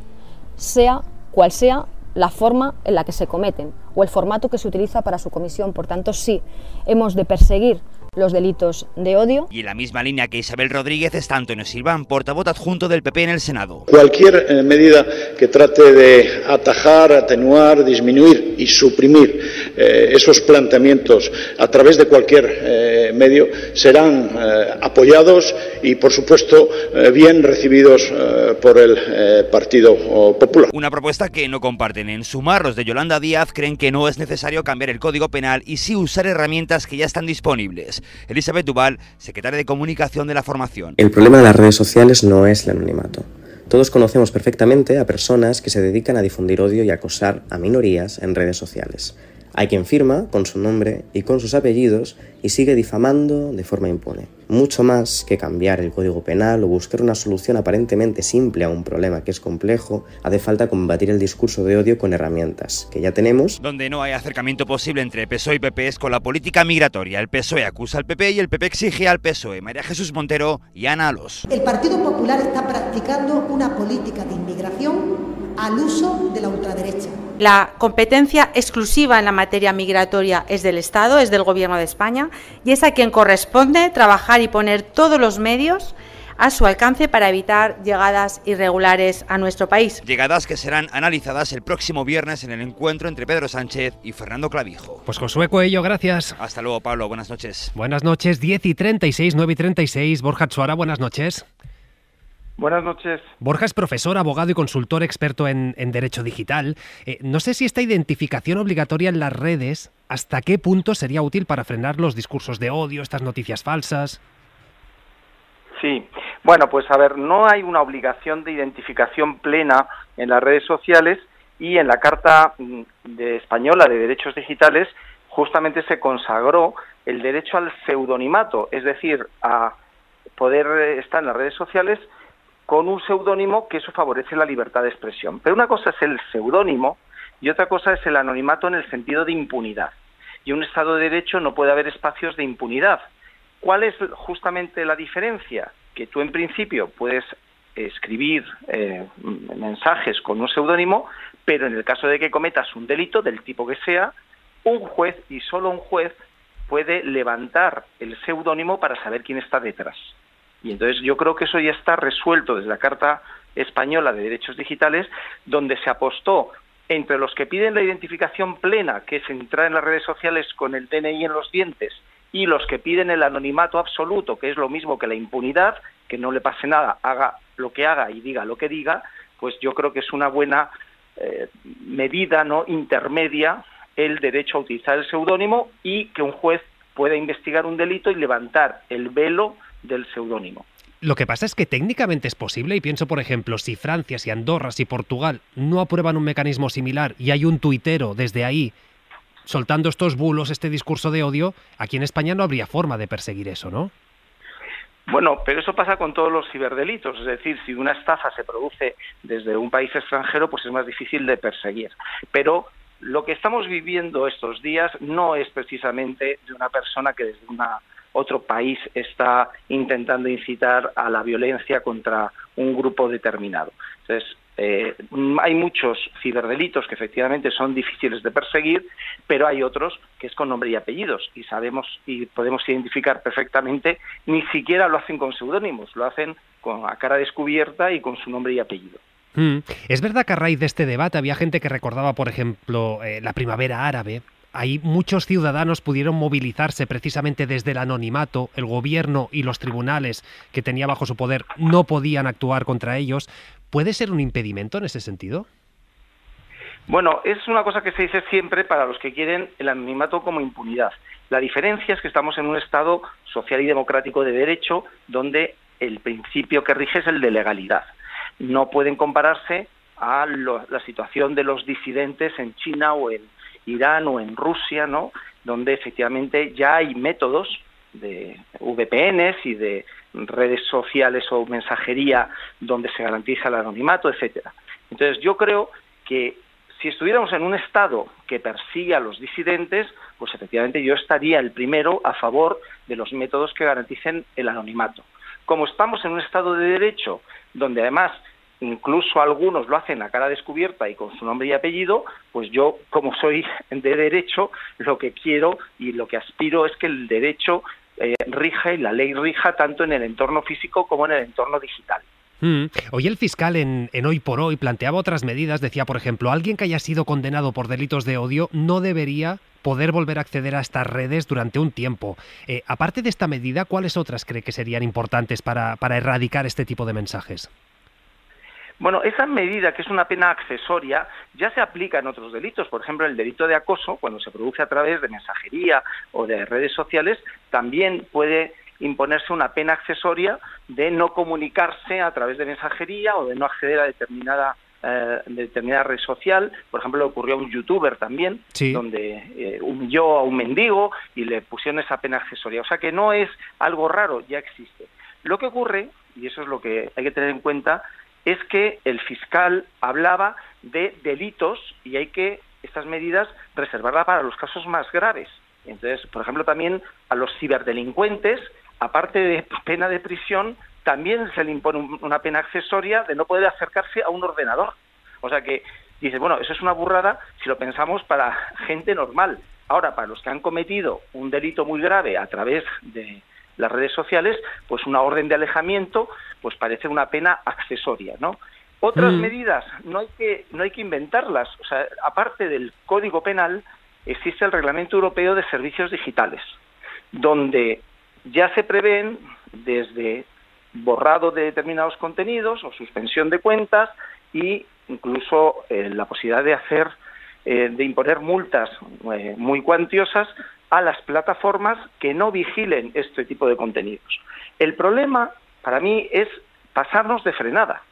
sea cual sea la forma en la que se cometen o el formato que se utiliza para su comisión. Por tanto, sí, hemos de perseguir los delitos de odio. Y en la misma línea que Isabel Rodríguez está Antonio Silván, portavoz adjunto del PP en el Senado. Cualquier eh, medida que trate de atajar, atenuar, disminuir y suprimir eh, esos planteamientos a través de cualquier eh, medio serán apoyados y, por supuesto, bien recibidos por el Partido Popular. Una propuesta que no comparten en sumarros de Yolanda Díaz creen que no es necesario cambiar el Código Penal y sí usar herramientas que ya están disponibles. Elizabeth Duval, secretaria de Comunicación de la Formación. El problema de las redes sociales no es el anonimato. Todos conocemos perfectamente a personas que se dedican a difundir odio y acosar a minorías en redes sociales. Hay quien firma con su nombre y con sus apellidos y sigue difamando de forma impune. Mucho más que cambiar el código penal o buscar una solución aparentemente simple a un problema que es complejo, hace falta combatir el discurso de odio con herramientas que ya tenemos. Donde no hay acercamiento posible entre PSOE y PP e es con la política migratoria. El PSOE acusa al PP e y el PP e exige al PSOE. María Jesús Montero y Ana Alos. El Partido Popular está practicando una política de inmigración al uso de la ultraderecha. La competencia exclusiva en la materia migratoria es del Estado, es del Gobierno de España, y es a quien corresponde trabajar y poner todos los medios a su alcance para evitar llegadas irregulares a nuestro país. Llegadas que serán analizadas el próximo viernes en el encuentro entre Pedro Sánchez y Fernando Clavijo. Pues Josué ello, gracias. Hasta luego, Pablo. Buenas noches. Buenas noches, 10 y 36, 9 y 36. Borja Chuara, buenas noches. Buenas noches. Borja es profesor, abogado y consultor experto en, derecho digital. Eh, no sé si esta identificación obligatoria en las redes, ¿hasta qué punto sería útil para frenar los discursos de odio, estas noticias falsas? Sí, bueno, pues a ver, no hay una obligación de identificación plena en las redes sociales y en la Carta mm, de Española de Derechos Digitales justamente se consagró el derecho al pseudonimato, es decir, a poder eh, estar en las redes sociales con un seudónimo que eso favorece la libertad de expresión. Pero una cosa es el seudónimo y otra cosa es el anonimato en el sentido de impunidad. Y en un Estado de Derecho no puede haber espacios de impunidad. ¿Cuál es justamente la diferencia? Que tú en principio puedes escribir eh, mensajes con un seudónimo, pero en el caso de que cometas un delito del tipo que sea, un juez y solo un juez puede levantar el seudónimo para saber quién está detrás. Y entonces yo creo que eso ya está resuelto desde la Carta Española de Derechos Digitales, donde se apostó entre los que piden la identificación plena, que es entrar en las redes sociales con el DNI en los dientes, y los que piden el anonimato absoluto, que es lo mismo que la impunidad, que no le pase nada, haga lo que haga y diga lo que diga, pues yo creo que es una buena eh, medida no intermedia el derecho a utilizar el seudónimo y que un juez pueda investigar un delito y levantar el velo del seudónimo. Lo que pasa es que técnicamente es posible y pienso, por ejemplo, si Francia, si Andorra, si Portugal no aprueban un mecanismo similar y hay un tuitero desde ahí soltando estos bulos, este discurso de odio, aquí en España no habría forma de perseguir eso, ¿no? Bueno, pero eso pasa con todos los ciberdelitos, es decir, si una estafa se produce desde un país extranjero, pues es más difícil de perseguir. Pero lo que estamos viviendo estos días no es precisamente de una persona que desde una otro país está intentando incitar a la violencia contra un grupo determinado. Entonces, eh, hay muchos ciberdelitos que efectivamente son difíciles de perseguir, pero hay otros que es con nombre y apellidos y sabemos y podemos identificar perfectamente, ni siquiera lo hacen con seudónimos, lo hacen con a cara descubierta y con su nombre y apellido. Mm. Es verdad que a raíz de este debate había gente que recordaba, por ejemplo, eh, la primavera árabe, ahí muchos ciudadanos pudieron movilizarse precisamente desde el anonimato, el gobierno y los tribunales que tenía bajo su poder no podían actuar contra ellos. ¿Puede ser un impedimento en ese sentido? Bueno, es una cosa que se dice siempre para los que quieren el anonimato como impunidad. La diferencia es que estamos en un Estado social y democrático de derecho donde el principio que rige es el de legalidad. No pueden compararse a la situación de los disidentes en China o en, Irán o en Rusia, ¿no? Donde efectivamente ya hay métodos de VPNs y de redes sociales o mensajería donde se garantiza el anonimato, etcétera. Entonces, yo creo que si estuviéramos en un Estado que persigue a los disidentes, pues efectivamente yo estaría el primero a favor de los métodos que garanticen el anonimato. Como estamos en un Estado de Derecho, donde además incluso algunos lo hacen a cara descubierta y con su nombre y apellido, pues yo, como soy [laughs] de derecho, lo que quiero y lo que aspiro es que el derecho eh, rija y la ley rija tanto en el entorno físico como en el entorno digital. Hoy hmm. el fiscal en, Hoy por Hoy planteaba otras medidas, decía, por ejemplo, alguien que haya sido condenado por delitos de odio no debería poder volver a acceder a estas redes durante un tiempo. Eh, aparte de esta medida, ¿cuáles otras cree que serían importantes para erradicar este tipo de mensajes? Bueno, esa medida, que es una pena accesoria, ya se aplica en otros delitos. Por ejemplo, el delito de acoso, cuando se produce a través de mensajería o de redes sociales, también puede imponerse una pena accesoria de no comunicarse a través de mensajería o de no acceder a determinada eh, determinada red social. Por ejemplo, le ocurrió a un youtuber también, donde eh, humilló a un mendigo y le pusieron esa pena accesoria. O sea que no es algo raro, ya existe. Lo que ocurre, y eso es lo que hay que tener en cuenta, es que el fiscal hablaba de delitos y hay que estas medidas reservarla para los casos más graves. Entonces, por ejemplo, también a los ciberdelincuentes, aparte de [laughs] pena de prisión, también se le impone una pena accesoria de no poder acercarse a un ordenador. O sea que dice, bueno, eso es una burrada si lo pensamos para [laughs] gente normal. Ahora, para los que han cometido un delito muy grave a través de, las redes sociales, pues una orden de alejamiento, pues parece una pena accesoria, ¿no? Otras mm. medidas no hay que no hay que inventarlas, o sea, aparte del Código Penal existe el Reglamento Europeo de Servicios Digitales, donde ya se prevén desde borrado de determinados contenidos o suspensión de cuentas e incluso eh, la posibilidad de hacer eh, de imponer multas eh, muy cuantiosas a las plataformas que no vigilen este tipo de contenidos. El problema para mí es pasarnos de frenada,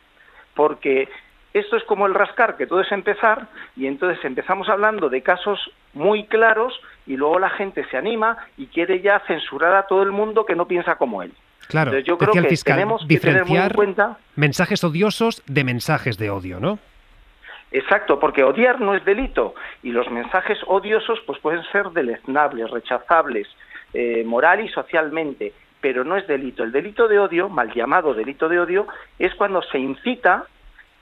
porque esto es como el rascar, que todo es empezar, y entonces empezamos hablando de casos muy claros y luego la gente se anima y quiere ya censurar a todo el mundo que no piensa como él. Claro, yo creo que fiscal, tenemos que tener muy en cuenta mensajes odiosos de mensajes de odio, ¿no? Exacto, porque odiar no es delito y los mensajes odiosos pues pueden ser deleznables, rechazables, eh, moral y socialmente, pero no es delito. El delito de odio, mal llamado delito de odio, es cuando se incita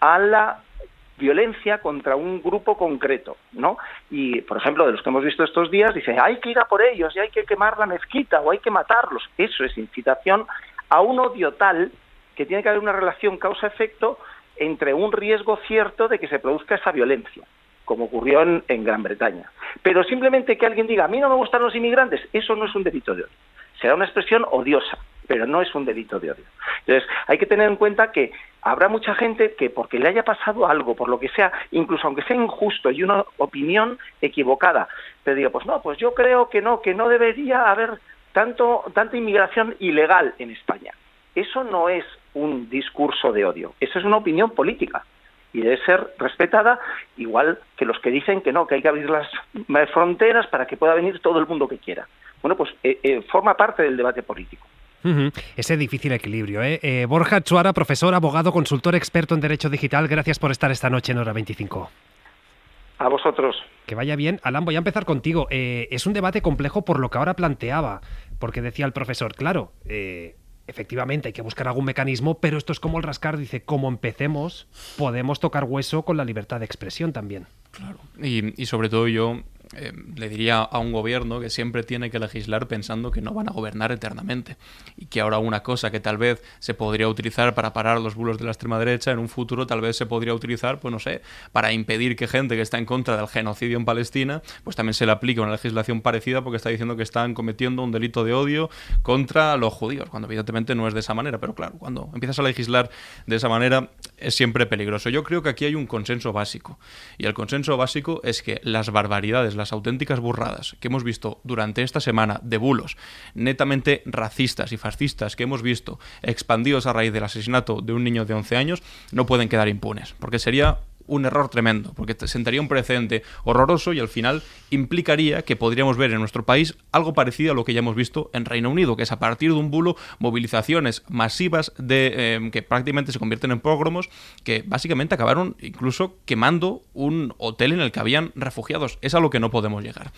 a la violencia contra un grupo concreto, ¿no? Y, por ejemplo, de los que hemos visto estos días, dice, hay que ir a por ellos y hay que quemar la mezquita o hay que matarlos. Eso es incitación a un odio tal que tiene que haber una relación causa-efecto entre un riesgo cierto de que se produzca esa violencia, como ocurrió en, Gran Bretaña. Pero simplemente que alguien diga, a mí no me gustan los inmigrantes, eso no es un delito de odio. Será una expresión odiosa, pero no es un delito de odio. Entonces, hay que tener en cuenta que habrá mucha gente que porque le haya pasado algo, por lo que sea, incluso aunque sea injusto y una opinión equivocada, te diga, pues no, pues yo creo que no, que no debería haber tanto, tanta inmigración ilegal en España. Eso no es un discurso de odio. Esa es una opinión política y debe ser respetada, igual que los que dicen que no, que hay que abrir las fronteras para que pueda venir todo el mundo que quiera. Bueno, pues eh, eh, forma parte del debate político. Ese difícil equilibrio. ¿eh? ¿eh? Borja Chuara, profesor, abogado, consultor, experto en Derecho Digital, gracias por estar esta noche en Hora 25. A vosotros. Que vaya bien. Alan, voy a empezar contigo. es un debate complejo por lo que ahora planteaba, porque decía el profesor, claro, efectivamente hay que buscar algún mecanismo, pero esto es como el rascar, dice, como empecemos, podemos tocar hueso con la libertad de expresión también. Claro. Y, y sobre todo yo eh, le diría a un gobierno que siempre tiene que legislar pensando que no van a gobernar eternamente y que ahora una cosa que tal vez se podría utilizar para parar los bulos de la extrema derecha, en un futuro tal vez se podría utilizar, pues no sé, para impedir que gente que está en contra del genocidio en Palestina, pues también se le aplique una legislación parecida porque está diciendo que están cometiendo un delito de odio contra los judíos, cuando evidentemente no es de esa manera, pero claro, cuando empiezas a legislar de esa manera es siempre peligroso. Yo creo que aquí hay un consenso básico y el consenso básico es que las barbaridades, auténticas burradas que hemos visto durante esta semana de bulos netamente racistas y fascistas que hemos visto expandidos a raíz del asesinato de un niño de 11 años no pueden quedar impunes, porque sería un error tremendo, porque sentaría un precedente horroroso y al final implicaría que podríamos ver en nuestro país algo parecido a lo que ya hemos visto en Reino Unido, que es a partir de un bulo movilizaciones masivas de em, que prácticamente se convierten en pogromos, que básicamente acabaron incluso quemando un hotel en el que habían refugiados. Es a lo que no podemos llegar.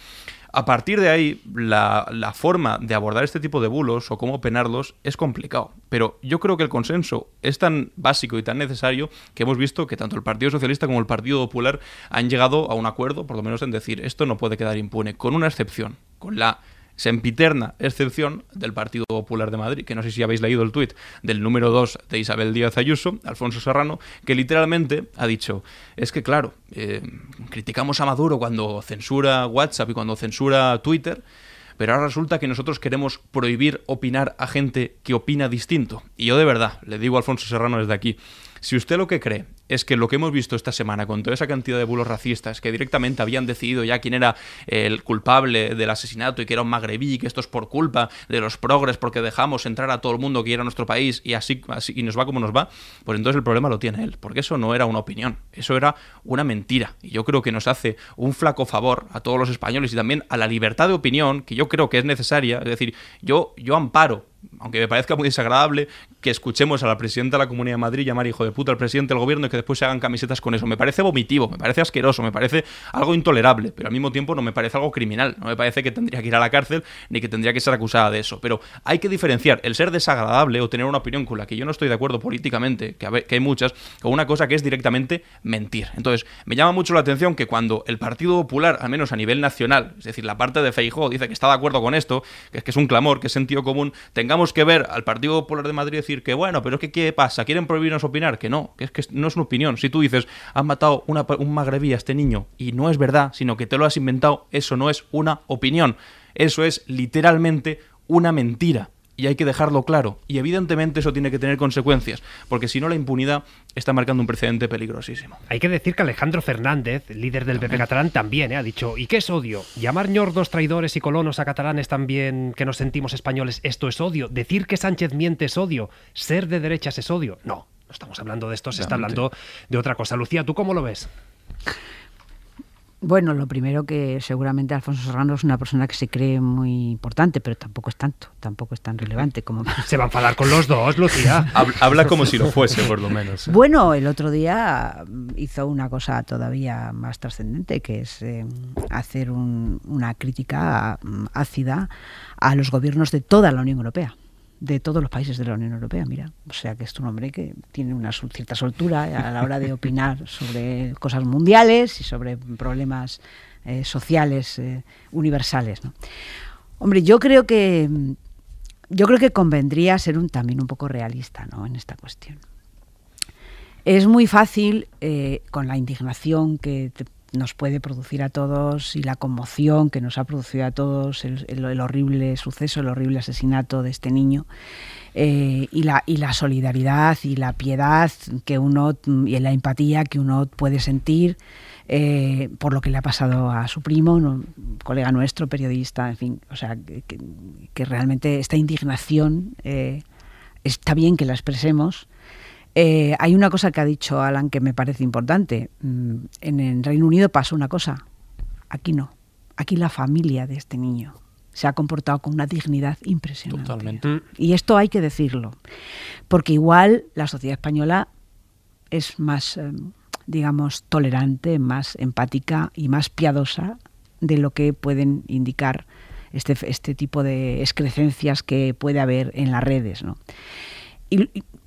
A partir de ahí, la, forma de abordar este tipo de bulos o cómo penarlos es complicado. Pero yo creo que el consenso es tan básico y tan necesario que hemos visto que tanto el Partido Socialista como el Partido Popular han llegado a un acuerdo, por lo menos en decir, esto no puede quedar impune, con una excepción, con la sempiterna excepción del Partido Popular de Madrid, que no sé si habéis leído el tuit del número 2 de Isabel Díaz Ayuso, Alfonso Serrano, que literalmente ha dicho, es que claro, eh, criticamos a Maduro cuando censura WhatsApp y cuando censura Twitter, pero ahora resulta que nosotros queremos prohibir opinar a gente que opina distinto. Y yo de verdad, le digo a Alfonso Serrano desde aquí, si usted lo que cree es que lo que hemos visto esta semana con toda esa cantidad de bulos racistas que directamente habían decidido ya quién era el culpable del asesinato y que era un magrebí y que esto es por culpa de los progres porque dejamos entrar a todo el mundo que era nuestro país y así, así y nos va como nos va, pues entonces el problema lo tiene él, porque eso no era una opinión, eso era una mentira y yo creo que nos hace un flaco favor a todos los españoles y también a la libertad de opinión que yo creo que es necesaria, es decir, yo yo amparo aunque me parezca muy desagradable, que escuchemos a la presidenta de la Comunidad de Madrid llamar hijo de puta al presidente del gobierno y que después se hagan camisetas con eso. Me parece vomitivo, me parece asqueroso, me parece algo intolerable, pero al mismo tiempo no me parece algo criminal. No me parece que tendría que ir a la cárcel ni que tendría que ser acusada de eso. Pero hay que diferenciar el ser desagradable o tener una opinión con la que yo no estoy de acuerdo políticamente, que, hay muchas, con una cosa que es directamente mentir. Entonces, me llama mucho la atención que cuando el Partido Popular, al menos a nivel nacional, es decir, la parte de Feijóo dice que está de acuerdo con esto, es que es un clamor, que es sentido común, tengamos que ver al Partido Popular de Madrid decir que, bueno, pero es que ¿qué pasa? ¿Quieren prohibirnos opinar? Que no, que es que no es una opinión. Si tú dices, han matado una, un magrebí a este niño y no es verdad, sino que te lo has inventado, eso no es una opinión. Eso es literalmente una mentira y hay que dejarlo claro. Y evidentemente eso tiene que tener consecuencias, porque si no la impunidad está marcando un precedente peligrosísimo. Hay que decir que Alejandro Fernández, líder del PP catalán, también ¿eh? ha dicho, ¿y qué es odio? Llamar ñordos, traidores y colonos a catalanes también que nos sentimos españoles, esto es odio. Decir que Sánchez miente es odio. Ser de derechas es odio. No, no estamos hablando de esto, se está hablando de otra cosa. Lucía, ¿tú cómo lo ves? Bueno, lo primero que seguramente Alfonso Serrano es una persona que se cree muy importante, pero tampoco es tanto, tampoco es tan relevante como... Se va a enfadar con los dos, Lucía. [laughs] Habla como si lo fuese, por lo menos. Bueno, el otro día mm, hizo una cosa todavía más trascendente, que es em, hacer una crítica mm, ácida a los gobiernos de toda la Unión Europea de todos los países de la Unión Europea, mira. O sea que es un hombre que tiene una cierta soltura a la hora de opinar [laughs] sobre cosas mundiales y sobre problemas eh, sociales eh, universales. Hombre, yo creo que yo creo que convendría ser un, también un poco realista en esta cuestión. Es muy fácil, eh, con la indignación que te nos puede producir a todos y la conmoción que nos ha producido a todos el, horrible suceso, el horrible asesinato de este niño. Eh, y, la, y la solidaridad y la piedad que uno y la empatía que uno puede sentir eh, por lo que le ha pasado a su primo, colega nuestro, periodista, en fin, o sea, que, realmente esta indignación eh, está bien que la expresemos, eh, hay una cosa que ha dicho Alan que me parece importante. Mm, en el Reino Unido pasó una cosa, aquí no. Aquí la familia de este niño se ha comportado con una dignidad impresionante. Totalmente. Y esto hay que decirlo, porque igual la sociedad española es más, eh, digamos, tolerante, más empática y más piadosa de lo que pueden indicar este, este tipo de excrecencias que puede haber en las redes. ¿no?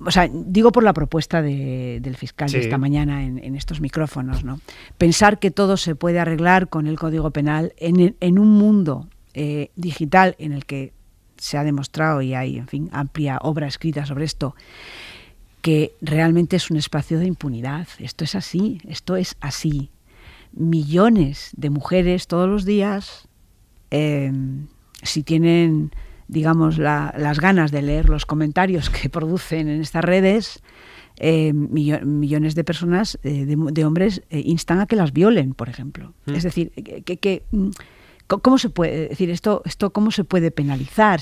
o sea, digo por la propuesta del fiscal de esta mañana en, estos micrófonos, ¿no? Pensar que todo se puede arreglar con el Código Penal en, un mundo eh, digital en el que se ha demostrado y hay, en fin, amplia obra escrita sobre esto, que realmente es un espacio de impunidad. Esto es así, esto es así. Millones de mujeres todos los días, eh, si tienen digamos, las ganas de leer los comentarios que [laughs] producen en estas redes, eh, millones de personas, eh, de, hombres, eh, instan a que las violen, por ejemplo. Mm. Es decir, que, mm, ¿cómo se puede, decir, esto, esto cómo se puede penalizar?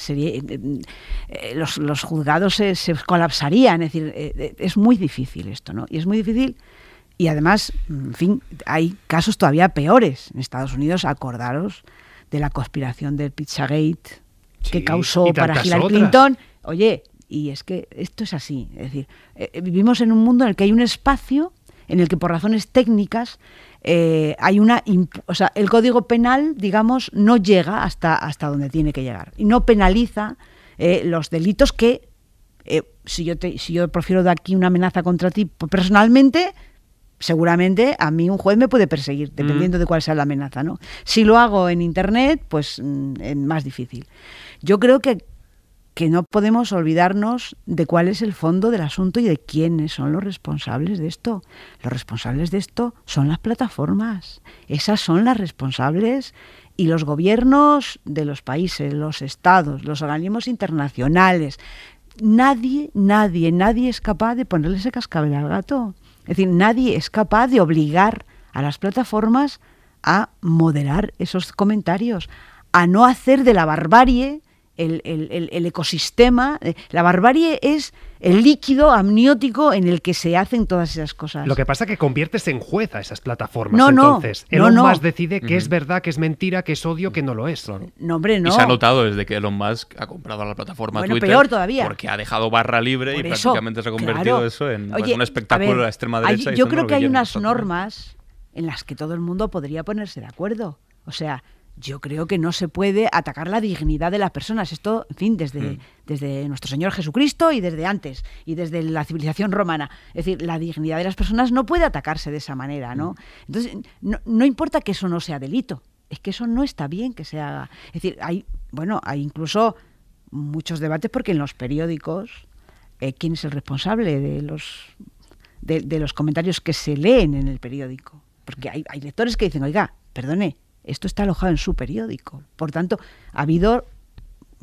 los, juzgados se, colapsarían, es decir, es muy difícil esto, ¿no? Y es muy difícil... Y además, en fin, hay casos todavía peores en Estados Unidos, acordaros de la conspiración del Pizzagate, que causó para Hillary Clinton. Oye, y es que esto es así. Es decir, eh, eh, vivimos en un mundo en el que hay un espacio en el que por razones técnicas eh, hay una, o sea, el código penal, digamos, no llega hasta, hasta donde tiene que llegar y no penaliza los delitos que si yo si yo prefiero de aquí una amenaza contra ti personalmente, seguramente a mí un juez me puede perseguir, mm. dependiendo de cuál sea la amenaza, ¿no? Si lo hago en internet, pues mm, es más difícil. Yo creo que, no podemos olvidarnos de cuál es el fondo del asunto y de quiénes son los responsables de esto. Los responsables de esto son las plataformas. Esas son las responsables y los gobiernos de los países, los estados, los organismos internacionales. Nadie, nadie, nadie es capaz de ponerle ese cascabel al gato. Es decir, nadie es capaz de obligar a las plataformas a moderar esos comentarios, a no hacer de la barbarie el, el, el ecosistema. Eh, la barbarie es el líquido amniótico en el que se hacen todas esas cosas. Lo que pasa es que conviertes en juez a esas plataformas. No, entonces, no, Elon Musk decide que es verdad, que es mentira, que es odio, que no lo es. No, Y se ha notado desde que Elon Musk ha comprado la plataforma Twitter. peor todavía. Porque ha dejado barra libre y prácticamente se ha convertido eso en pues, un espectáculo de la extrema derecha. yo creo que hay unas normas en las que todo el mundo podría ponerse de acuerdo. O sea, yo creo que no se puede atacar la dignidad de las personas. Esto, en fin, mm. desde, nuestro Señor Jesucristo y desde antes, y desde la civilización romana. Es decir, la dignidad de las personas no puede atacarse de esa manera, ¿no? Mm. Entonces, no, importa que eso no sea delito, es que eso no está bien que se haga. Es decir, hay, bueno, hay incluso muchos debates porque en los periódicos, eh, ¿quién es el responsable de los, de, los comentarios que se leen en el periódico? Porque hay lectores que dicen, oiga, perdone, esto está alojado en su periódico. Por tanto, ha habido,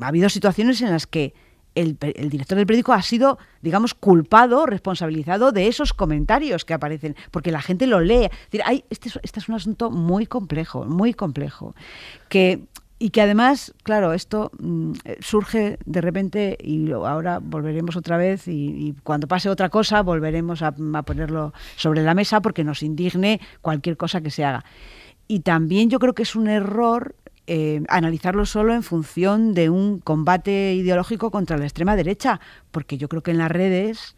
ha habido situaciones en las que el, director del periódico ha sido, digamos, culpado, responsabilizado de esos comentarios que aparecen, porque la gente lo lee. Es decir, este, este, es un asunto muy complejo, muy complejo. Que, y que además, claro, esto mm, eh, surge de repente y ahora volveremos otra vez y, cuando pase otra cosa volveremos a ponerlo sobre la mesa porque nos indigne cualquier cosa que se haga. Y también yo creo que es un error eh, analizarlo solo en función de un combate ideológico contra la extrema derecha, porque yo creo que en las redes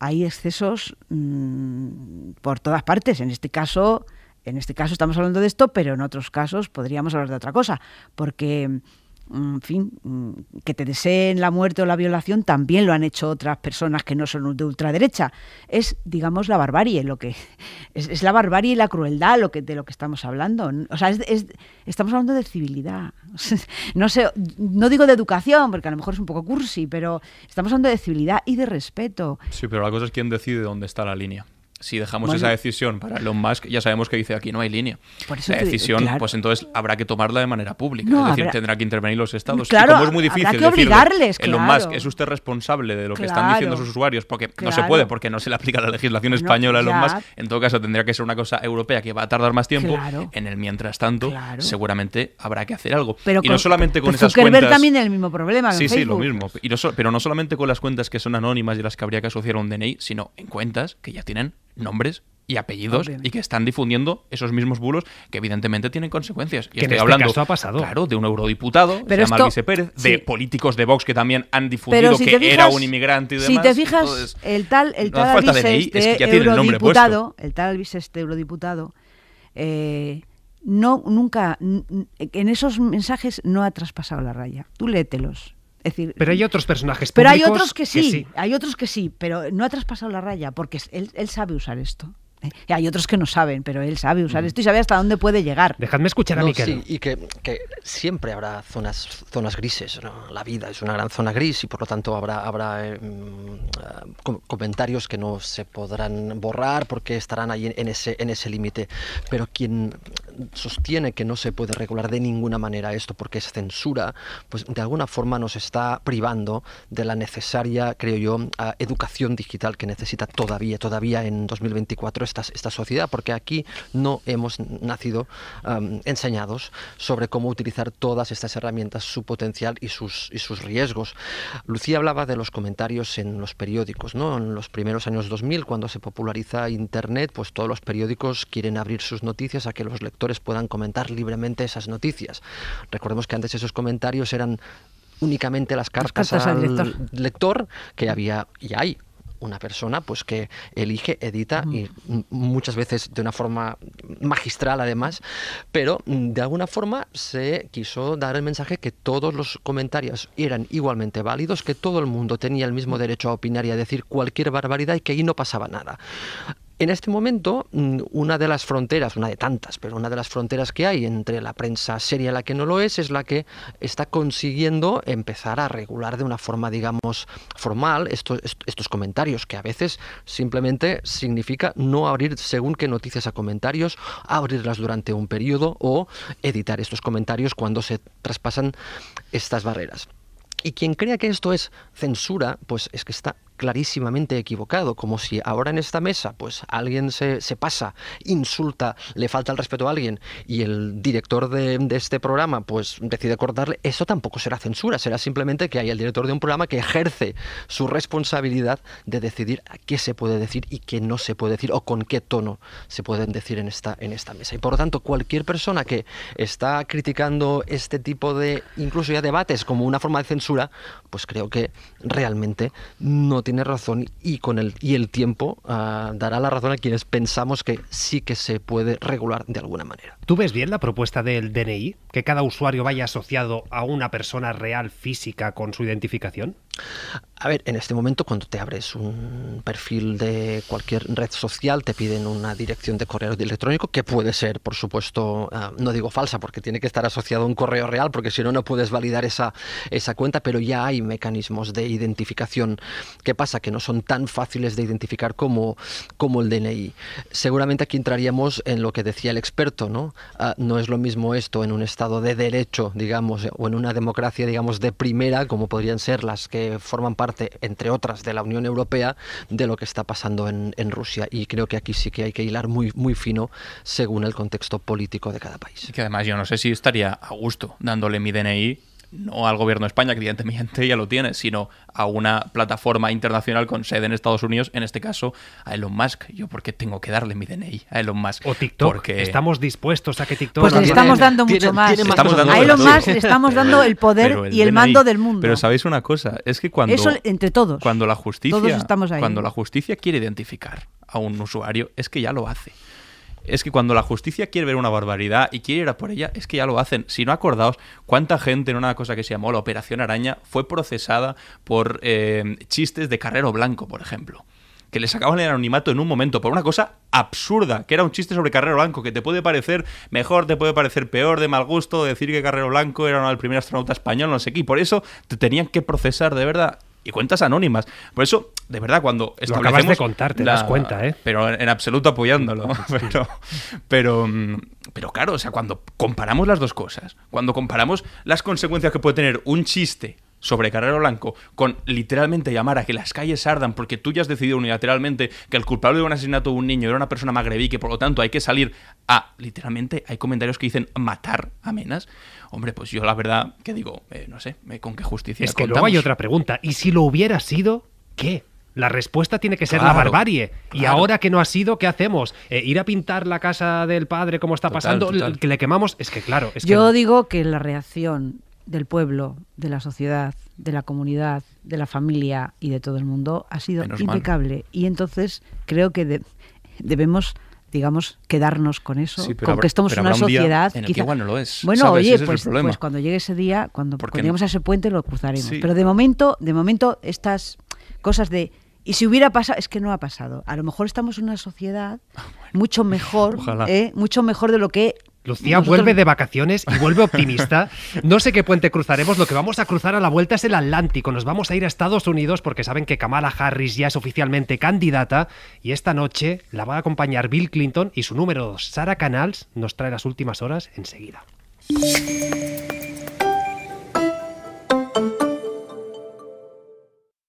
hay excesos mm, por todas partes. En este caso, en este caso estamos hablando de esto, pero en otros casos podríamos hablar de otra cosa, porque en fin, que te deseen la muerte o la violación, también lo han hecho otras personas que no son de ultraderecha. Es, digamos, la barbarie, lo que [laughs] es, la barbarie y la crueldad lo que, de lo que estamos hablando. O sea, es, estamos hablando de civilidad. [laughs] No sé, no digo de educación, porque a lo mejor es un poco cursi, pero estamos hablando de civilidad y de respeto. Sí, pero la cosa es quién decide dónde está la línea si dejamos esa decisión para Elon Musk, ya sabemos que dice aquí no hay línea. Por la decisión, pues entonces habrá que tomarla de manera pública. es decir, tendrá que intervenir los estados. Claro, y como es muy difícil que obligarles, Elon Musk, ¿es usted responsable de lo que están diciendo sus usuarios? Porque no se puede, porque no se le aplica la legislación española a Elon Musk. En todo caso, tendría que ser una cosa europea que va a tardar más tiempo. En el mientras tanto, seguramente habrá que hacer algo. Pero y no solamente con esas también el mismo problema Sí, sí, lo mismo. Pero no solamente con las cuentas que son anónimas y las que habría que asociar a un DNI, sino en cuentas que ya tienen nombres y apellidos y que están difundiendo esos mismos bulos que evidentemente tienen consecuencias. Y que estoy este hablando, ha pasado. claro, de un eurodiputado, se llama Pérez, de políticos de Vox que también han difundido que era un inmigrante y demás. Si te fijas, el tal, el tal este el tal eurodiputado, eh, no, nunca, en esos mensajes no ha traspasado la raya. Tú léetelos pero hay mm, otros personajes. Pero hay otros que sí, hay otros que sí, pero no ha traspasado la raya porque él, sabe usar esto. ¿eh? Hay otros que no saben, pero él sabe usar mm. esto y sabe hasta dónde puede llegar. Dejadme escuchar a Miquel. Sí, y que, siempre habrá zonas, zonas grises. La vida es una gran zona gris y por lo tanto habrá, eh, mm, comentarios que no se podrán borrar porque estarán ahí en, ese, en ese límite. Pero quien sostiene que no se puede regular de ninguna manera esto porque es censura, pues de alguna forma nos está privando de la necesaria, creo yo, ah, educación digital que necesita todavía, todavía en 2024 esta, esta sociedad, porque aquí no hemos nacido enseñados sobre cómo utilizar todas estas herramientas, su potencial y sus, y sus riesgos. Lucía hablaba de los comentarios en los periódicos, ¿no? En los primeros años 2000, cuando se populariza Internet, pues todos los periódicos quieren abrir sus noticias a que los lectores puedan comentar libremente esas noticias. Recordemos que antes esos comentarios eran únicamente las cartas, al, lector. que había y hay una persona pues que elige, edita y muchas veces de una forma magistral además, pero de alguna forma se quiso dar el mensaje que todos los comentarios eran igualmente válidos, que todo el mundo tenía el mismo derecho a opinar y a decir cualquier barbaridad y que ahí no pasaba nada. En este momento, mm, una de las fronteras, una de tantas, pero una de las fronteras que hay entre la prensa seria y la que no lo es, es la que está consiguiendo empezar a regular de una forma, digamos, formal estos, comentarios, que a veces simplemente significa no abrir según qué noticias a comentarios, abrirlas durante un periodo o editar estos comentarios cuando se traspasan estas barreras. Y quien crea que esto es censura, pues es que está clarísimamente equivocado, como si ahora en esta mesa pues alguien se, pasa, insulta, le falta el respeto a alguien y el director de, este programa pues decide cortarle, eso tampoco será censura, será simplemente que hay el director de un programa que ejerce su responsabilidad de decidir qué se puede decir y qué no se puede decir o con qué tono se pueden decir en esta, en esta mesa. Y por lo tanto, cualquier persona que está criticando este tipo de, incluso ya debates como una forma de censura, pues creo que realmente no tiene razón y, con el, y el tiempo ah, dará la razón a quienes pensamos que sí que se puede regular de alguna manera. ¿Tú ves bien la propuesta del DNI? ¿Que cada usuario vaya asociado a una persona real física con su identificación? A ver, en este momento cuando te abres un perfil de cualquier red social te piden una dirección de correo electrónico que puede ser, por supuesto, ah, no digo falsa porque tiene que estar asociado a un correo real porque si no no puedes validar esa, esa cuenta, pero ya hay mecanismos de identificación. ¿Qué pasa? Que no son tan fáciles de identificar como, como el DNI. Seguramente aquí entraríamos en lo que decía el experto, ¿no? Ah, no es lo mismo esto en un estado de derecho, digamos, o en una democracia, digamos, de primera, como podrían ser las que forman parte entre otras, de la Unión Europea, de lo que está pasando en, Rusia. Y creo que aquí sí que hay que hilar muy, muy fino según el contexto político de cada país. Y que además yo no sé si estaría a gusto dándole mi DNI no al gobierno de España, que evidentemente ya lo tiene, sino a una plataforma internacional con sede en Estados Unidos, en este caso a Elon Musk. Yo porque tengo que darle mi DNI a Elon Musk. O TikTok. Porque... Estamos dispuestos a que TikTok... Pues le estamos dando mucho más. a Elon Musk le estamos dando el poder y el mando del mundo. Pero sabéis una cosa, es que cuando... entre todos. Cuando la justicia, Cuando la justicia quiere identificar a un usuario, es que ya lo hace es que cuando la justicia quiere ver una barbaridad y quiere ir a por ella, es que ya lo hacen. Si no acordaos, cuánta gente en una cosa que se llamó la Operación Araña fue procesada por eh, chistes de Carrero Blanco, por ejemplo que le sacaban el anonimato en un momento por una cosa absurda, que era un chiste sobre Carrero Blanco, que te puede parecer mejor, te puede parecer peor, de mal gusto, decir que Carrero Blanco era el primer astronauta español, no sé qué, y por eso te tenían que procesar de verdad y cuentas anónimas. Por eso, de verdad, cuando establecemos... Lo acabas de contar, te das cuenta, ¿eh? Pero en, absoluto apoyándolo. [laughs] Pero, mm, pero, claro, o sea, cuando comparamos las dos cosas, cuando comparamos las consecuencias que puede tener un chiste sobre Carrero Blanco, con literalmente llamar a que las calles ardan porque tú ya has decidido unilateralmente que el culpable de un asesinato de un niño era una persona magrebí, que por lo tanto hay que salir a, literalmente, hay comentarios que dicen matar a Menas. Hombre, pues yo la verdad que digo, eh, no sé, eh, con qué justicia. Es que luego hay otra pregunta. ¿Y si lo hubiera sido, qué? La respuesta tiene que ser la barbarie. Y ahora que no ha sido, ¿qué hacemos? Eh, ¿Ir a pintar la casa del padre como está pasando? ¿Que le quemamos? Es que claro. Yo digo que la reacción del pueblo, de la sociedad, de la comunidad, de la familia y de todo el mundo ha sido impecable. Y entonces creo que debemos digamos, quedarnos con eso, con que estamos en una sociedad... es. Bueno, oye, pues, pues cuando llegue ese día, cuando lleguemos a ese puente lo cruzaremos. Pero de momento, de momento, estas cosas de... Y si hubiera pasado, es que no ha pasado. A lo mejor estamos en una sociedad ah, mucho mejor, [laughs] eh, mucho mejor de lo que Lucía vuelve de vacaciones y vuelve optimista. No sé qué puente cruzaremos, lo que vamos a cruzar a la vuelta es el Atlántico. Nos vamos a ir a Estados Unidos porque saben que Kamala Harris ya es oficialmente candidata y esta noche la va a acompañar Bill Clinton y su número 2, Sara Canals, nos trae las últimas horas enseguida.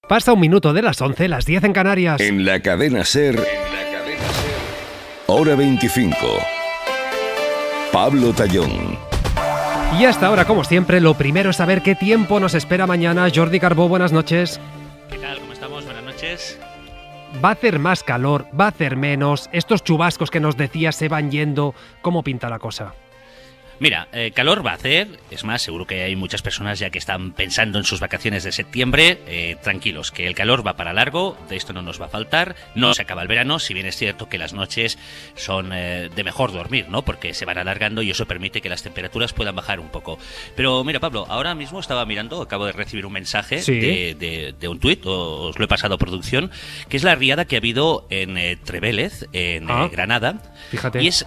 Pasa un minuto de las 11, las 10 en Canarias. En la cadena Ser, en la cadena ser. hora 25. Pablo Tallón. Y hasta ahora, como siempre, lo primero es saber qué tiempo nos espera mañana. Jordi Carbó, buenas noches. ¿Qué tal? ¿Cómo estamos? Buenas noches. Va a hacer más calor, va a hacer menos. Estos chubascos que nos decía se van yendo. ¿Cómo pinta la cosa? Mira, eh, calor va a hacer, es más, seguro que hay muchas personas ya que están pensando en sus vacaciones de septiembre, eh, tranquilos, que el calor va para largo, de esto no nos va a faltar, no se acaba el verano, si bien es cierto que las noches son eh, de mejor dormir, ¿no? Porque se van alargando y eso permite que las temperaturas puedan bajar un poco. Pero mira, Pablo, ahora mismo estaba mirando, acabo de recibir un mensaje de, un tuit, os lo he pasado a producción, que es la riada que ha habido en Trevélez, en ah. Granada. Fíjate. Y es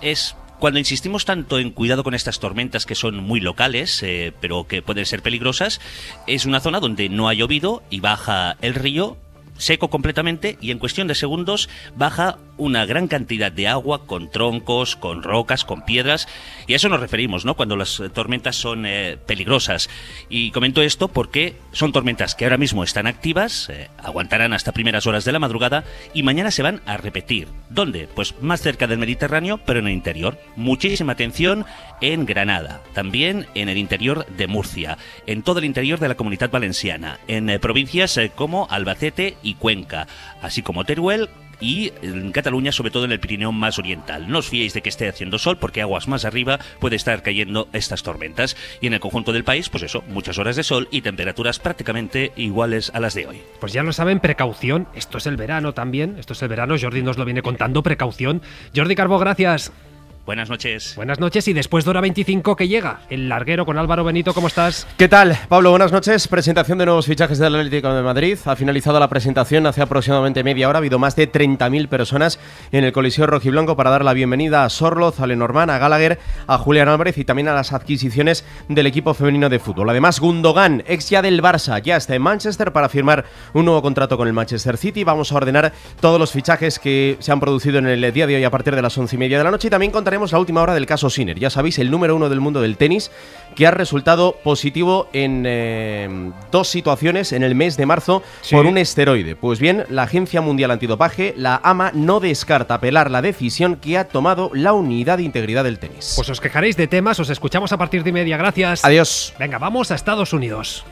cuando insistimos tanto en cuidado con estas tormentas que son muy locales, eh, pero que pueden ser peligrosas, es una zona donde no ha llovido y baja el río seco completamente y en cuestión de segundos baja una gran cantidad de agua con troncos, con rocas, con piedras, y a eso nos referimos, ¿no? Cuando las tormentas son eh, peligrosas. Y comento esto porque son tormentas que ahora mismo están activas, eh, aguantarán hasta primeras horas de la madrugada y mañana se van a repetir. ¿Dónde? Pues más cerca del Mediterráneo, pero en el interior. Muchísima atención en Granada, también en el interior de Murcia, en todo el interior de la comunidad valenciana, en eh, provincias como Albacete y Cuenca, así como Teruel, y en Cataluña, sobre todo en el Pirineo más oriental. No os fiéis de que esté haciendo sol porque aguas más arriba puede estar cayendo estas tormentas. Y en el conjunto del país, pues eso, muchas horas de sol y temperaturas prácticamente iguales a las de hoy. Pues ya lo saben, precaución. Esto es el verano también. Esto es el verano. Jordi nos lo viene contando. Precaución. Jordi Carbo, gracias. Buenas noches. Buenas noches y después de hora 25 que llega el larguero con Álvaro Benito, ¿cómo estás? ¿Qué tal? Pablo, buenas noches. Presentación de nuevos fichajes del Atlético de Madrid. Ha finalizado la presentación hace aproximadamente media hora. Ha habido más de 30.000 personas en el Coliseo Rojiblanco para dar la bienvenida a Sorloz, a Lenormand, a Gallagher, a Julián Álvarez y también a las adquisiciones del equipo femenino de fútbol. Además, Gundogan, ex ya del Barça, ya está en Manchester para firmar un nuevo contrato con el Manchester City. Vamos a ordenar todos los fichajes que se han producido en el día de hoy a partir de las once y media de la noche y también contra la última hora del caso Sinner. Ya sabéis, el número uno del mundo del tenis, que ha resultado positivo en eh, dos situaciones en el mes de marzo por un esteroide. Pues bien, la Agencia Mundial Antidopaje, la AMA, no descarta apelar la decisión que ha tomado la Unidad de Integridad del Tenis. Pues os quejaréis de temas, os escuchamos a partir de media, gracias. Adiós. Venga, vamos a Estados Unidos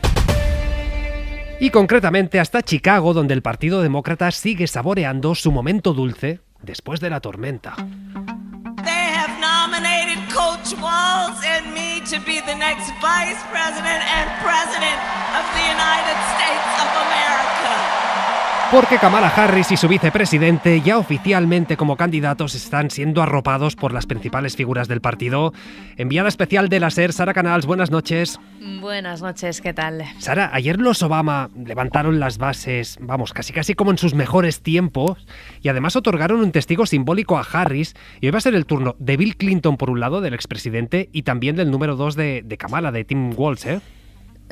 y concretamente hasta Chicago, donde el Partido Demócrata sigue saboreando su momento dulce después de la tormenta. Coach Walls and me to be the next vice president and president of the United States of America. porque Kamala Harris y su vicepresidente ya oficialmente como candidatos están siendo arropados por las principales figuras del partido. Enviada especial de la SER, Sara Canals, buenas noches. Buenas noches, ¿qué tal? Sara, ayer los Obama levantaron las bases, vamos, casi casi como en sus mejores tiempos, y además otorgaron un testigo simbólico a Harris, y hoy va a ser el turno de Bill Clinton por un lado, del expresidente, y también del número dos de, de Kamala, de Tim Walz, ¿eh?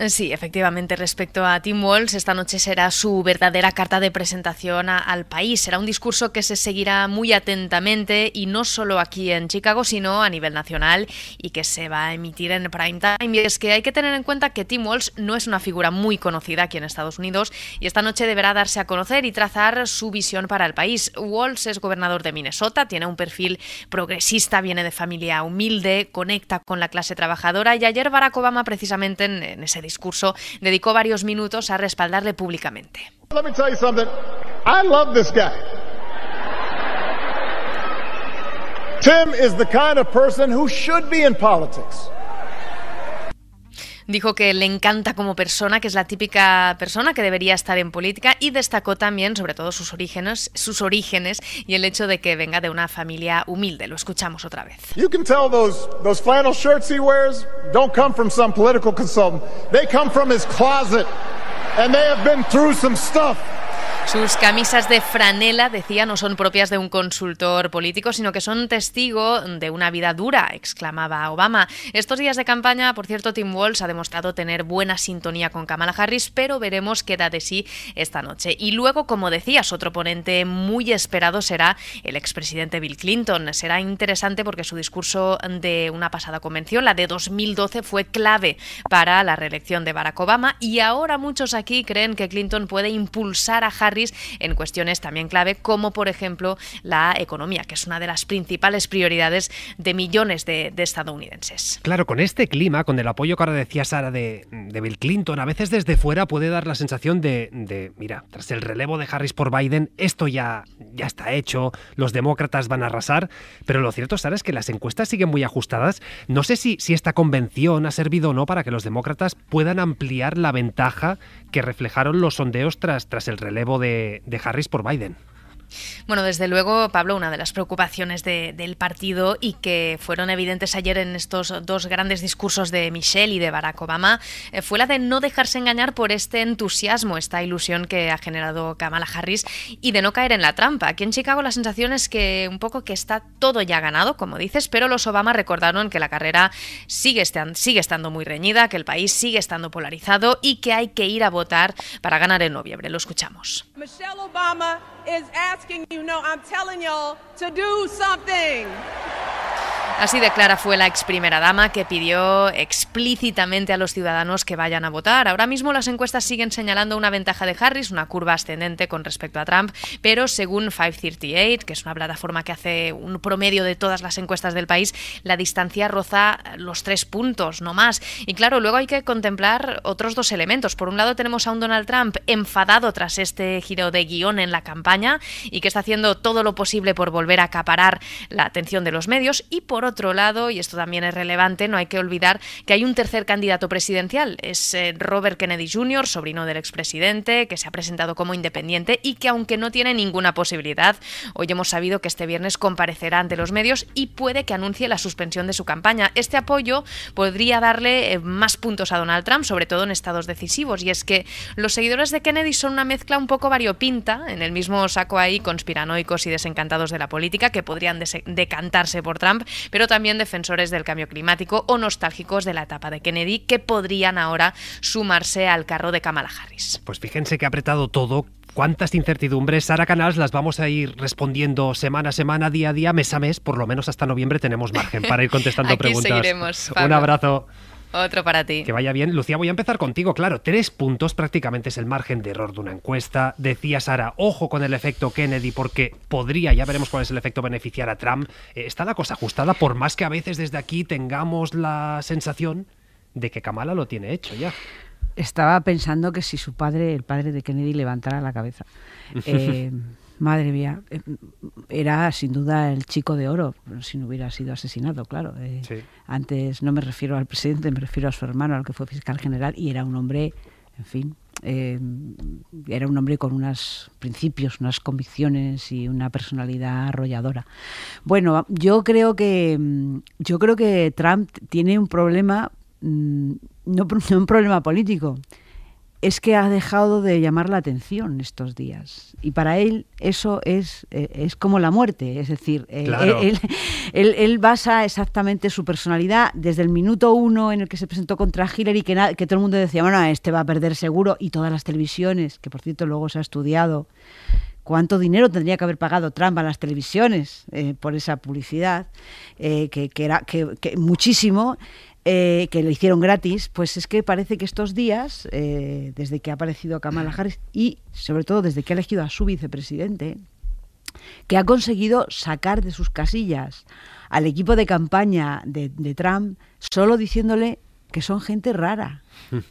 Sí, efectivamente, respecto a Tim Walls, esta noche será su verdadera carta de presentación al país. Será un discurso que se seguirá muy atentamente y no solo aquí en Chicago, sino a nivel nacional y que se va a emitir en prime time. Y es que hay que tener en cuenta que Tim Walls no es una figura muy conocida aquí en Estados Unidos y esta noche deberá darse a conocer y trazar su visión para el país. Walls es gobernador de Minnesota, tiene un perfil progresista, viene de familia humilde, conecta con la clase trabajadora y ayer Barack Obama precisamente en, en ese discurso, dedicó varios minutos a respaldarle públicamente. Let me tell you something. I love this guy. Tim is the kind of person who should be in politics. Dijo que le encanta como persona, que es la típica persona que debería estar en política y destacó también, sobre todo, sus orígenes, sus orígenes y el hecho de que venga de una familia humilde. Lo escuchamos otra vez. You can tell those, those flannel shirts he wears don't come from some political consultant. They come from his closet and they have been through some stuff. Sus camisas de franela, decía, no son propias de un consultor político, sino que son testigo de una vida dura, exclamaba Obama. Estos días de campaña, por cierto, Tim Walls ha demostrado tener buena sintonía con Kamala Harris, pero veremos qué da de sí esta noche. Y luego, como decías, otro ponente muy esperado será el expresidente Bill Clinton. Será interesante porque su discurso de una pasada convención, la de 2012, fue clave para la reelección de Barack Obama y ahora muchos aquí creen que Clinton puede impulsar a Harris en cuestiones también clave como por ejemplo la economía, que es una de las principales prioridades de millones de, estadounidenses. Claro, con este clima, con el apoyo que ahora decía Sara de, Bill Clinton, a veces desde fuera puede dar la sensación de, mira, tras el relevo de Harris por Biden, esto ya, ya está hecho, los demócratas van a arrasar, pero lo cierto, Sara, es que las encuestas siguen muy ajustadas. No sé si, si esta convención ha servido o no para que los demócratas puedan ampliar la ventaja que reflejaron los sondeos tras, tras el relevo de, de, Harris por Biden. Bueno, desde luego, Pablo, una de las preocupaciones del partido y que fueron evidentes ayer en estos dos grandes discursos de Michelle y de Barack Obama eh, fue la de no dejarse engañar por este entusiasmo, esta ilusión que ha generado Kamala Harris y de no caer en la trampa. Aquí en Chicago la sensación es que un poco que está todo ya ganado, como dices, pero los Obama recordaron que la carrera sigue estando muy reñida, que el país sigue estando polarizado y que hay que ir a votar para ganar en noviembre. Lo escuchamos. Michelle Obama Así declara fue la ex primera dama que pidió explícitamente a los ciudadanos que vayan a votar. Ahora mismo las encuestas siguen señalando una ventaja de Harris, una curva ascendente con respecto a Trump, pero según 538, que es una plataforma que hace un promedio de todas las encuestas del país, la distancia roza los tres puntos, no más. Y claro, luego hay que contemplar otros dos elementos. Por un lado tenemos a un Donald Trump enfadado tras este de guión en la campaña y que está haciendo todo lo posible por volver a acaparar la atención de los medios. Y por otro lado, y esto también es relevante, no hay que olvidar que hay un tercer candidato presidencial, es eh, Robert Kennedy Jr., sobrino del expresidente, que se ha presentado como independiente y que aunque no tiene ninguna posibilidad, hoy hemos sabido que este viernes comparecerá ante los medios y puede que anuncie la suspensión de su campaña. Este apoyo podría darle eh, más puntos a Donald Trump, sobre todo en estados decisivos, y es que los seguidores de Kennedy son una mezcla un poco variada Pinta, en el mismo saco ahí, conspiranoicos y desencantados de la política que podrían decantarse por Trump, pero también defensores del cambio climático o nostálgicos de la etapa de Kennedy que podrían ahora sumarse al carro de Kamala Harris. Pues fíjense que ha apretado todo, cuántas incertidumbres. Sara Canals las vamos a ir respondiendo semana a semana, día a día, mes a mes. Por lo menos hasta noviembre tenemos margen para ir contestando [laughs] preguntas. Seguiremos, Un abrazo. Otro para ti. Que vaya bien. Lucía, voy a empezar contigo. Claro, tres puntos prácticamente es el margen de error de una encuesta. Decía Sara, ojo con el efecto Kennedy porque podría, ya veremos cuál es el efecto beneficiar a Trump. Eh, está la cosa ajustada, por más que a veces desde aquí tengamos la sensación de que Kamala lo tiene hecho ya. Estaba pensando que si su padre, el padre de Kennedy, levantara la cabeza. [laughs] Eh, Madre mía, em, era sin duda el chico de oro, si no hubiera sido asesinado, claro. Eh, antes no me refiero al presidente, me refiero a su hermano, al que fue fiscal general, y era un hombre, en fin, em, era un hombre con unos principios, unas convicciones y una personalidad arrolladora. Bueno, yo creo que em, yo creo que Trump tiene un problema, mm, [laughs] no un problema político es que ha dejado de llamar la atención estos días. Y para él eso es, eh, es como la muerte. Es decir, eh, él, él, basa exactamente su personalidad desde el minuto uno en el que se presentó contra Hillary, que, que todo el mundo decía, bueno, este va a perder seguro, y todas las televisiones, que por cierto luego se ha estudiado cuánto dinero tendría que haber pagado Trump a las televisiones eh, por esa publicidad, que, era que muchísimo, eh, que le hicieron gratis, pues es que parece que estos días, eh, desde que ha aparecido Kamala Harris y sobre todo desde que ha elegido a su vicepresidente, que ha conseguido sacar de sus casillas al equipo de campaña de, Trump solo diciéndole que son gente rara. [laughs]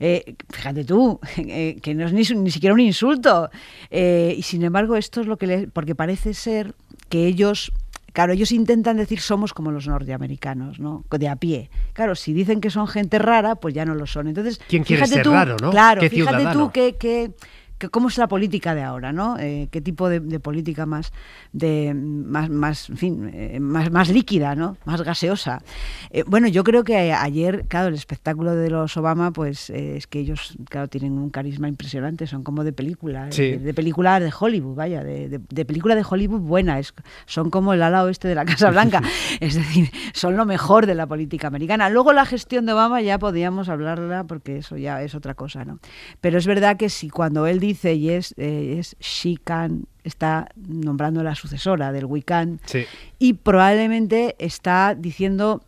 Eh, fíjate tú, [laughs] que no es ni, siquiera un insulto. y sin embargo, esto es lo que le... Porque parece ser que ellos Claro, ellos intentan decir somos como los norteamericanos, ¿no? De a pie. Claro, si dicen que son gente rara, pues ya no lo son. Entonces, ¿quién quiere ser raro, no? Claro, fíjate tú que, que cómo es la política de ahora, ¿no? Eh, ¿Qué tipo de, política más, de, más, más, eh, más, líquida, ¿no? Más gaseosa. Eh, bueno, yo creo que ayer, claro, el espectáculo de los Obama, pues es que ellos, claro, tienen un carisma impresionante, son como de película, de, película de Hollywood, vaya, de, película de Hollywood buena, son como el ala oeste de la Casa [laughs] Blanca, es decir, son lo mejor de la política americana. Luego la gestión de Obama ya podíamos hablarla porque eso ya es otra cosa, ¿no? Pero es verdad que si cuando él dice dice y es, eh, Shikan, está nombrando la sucesora del Wiccan, y probablemente está diciendo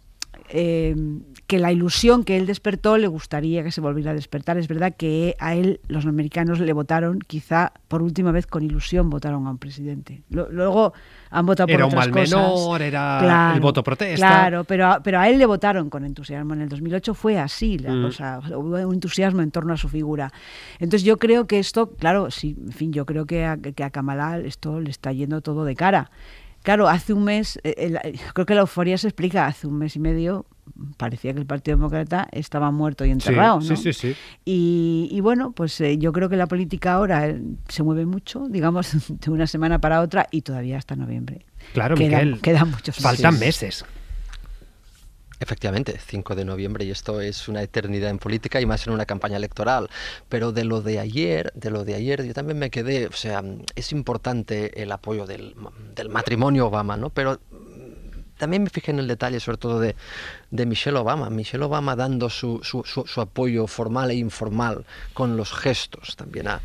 Em, que la ilusión que él despertó le gustaría que se volviera a despertar. Es verdad que a él los americanos le votaron, quizá por última vez con ilusión votaron a un presidente. Luego han votado por otras cosas. Era un mal menor, era el voto protesta. Claro, pero a, pero a él le votaron con entusiasmo. En el 2008 fue así la mm. hubo un entusiasmo en torno a su figura. Entonces yo creo que esto, claro, sí, en fin, yo creo que a, que a Kamala esto le está yendo todo de cara. Claro, hace un mes, eh, eh, creo que la euforia se explica, hace un mes y medio parecía que el Partido Demócrata estaba muerto y enterrado. ¿no? sí, sí, y, y, bueno, pues eh, yo creo que la política ahora se mueve mucho, digamos, [laughs] de una semana para otra y todavía hasta noviembre. Claro, quedan, quedan muchos meses. Faltan meses. Efectivamente, 5 de noviembre y esto es una eternidad en política y más en una campaña electoral. Pero de lo de ayer, de lo de ayer, yo también me quedé, o sea, es importante el apoyo del, del matrimonio Obama, ¿no? Pero mm, también me fijé en el detalle, sobre todo de, Michelle Obama. Michelle Obama dando su, su, su, apoyo formal e informal con los gestos también a,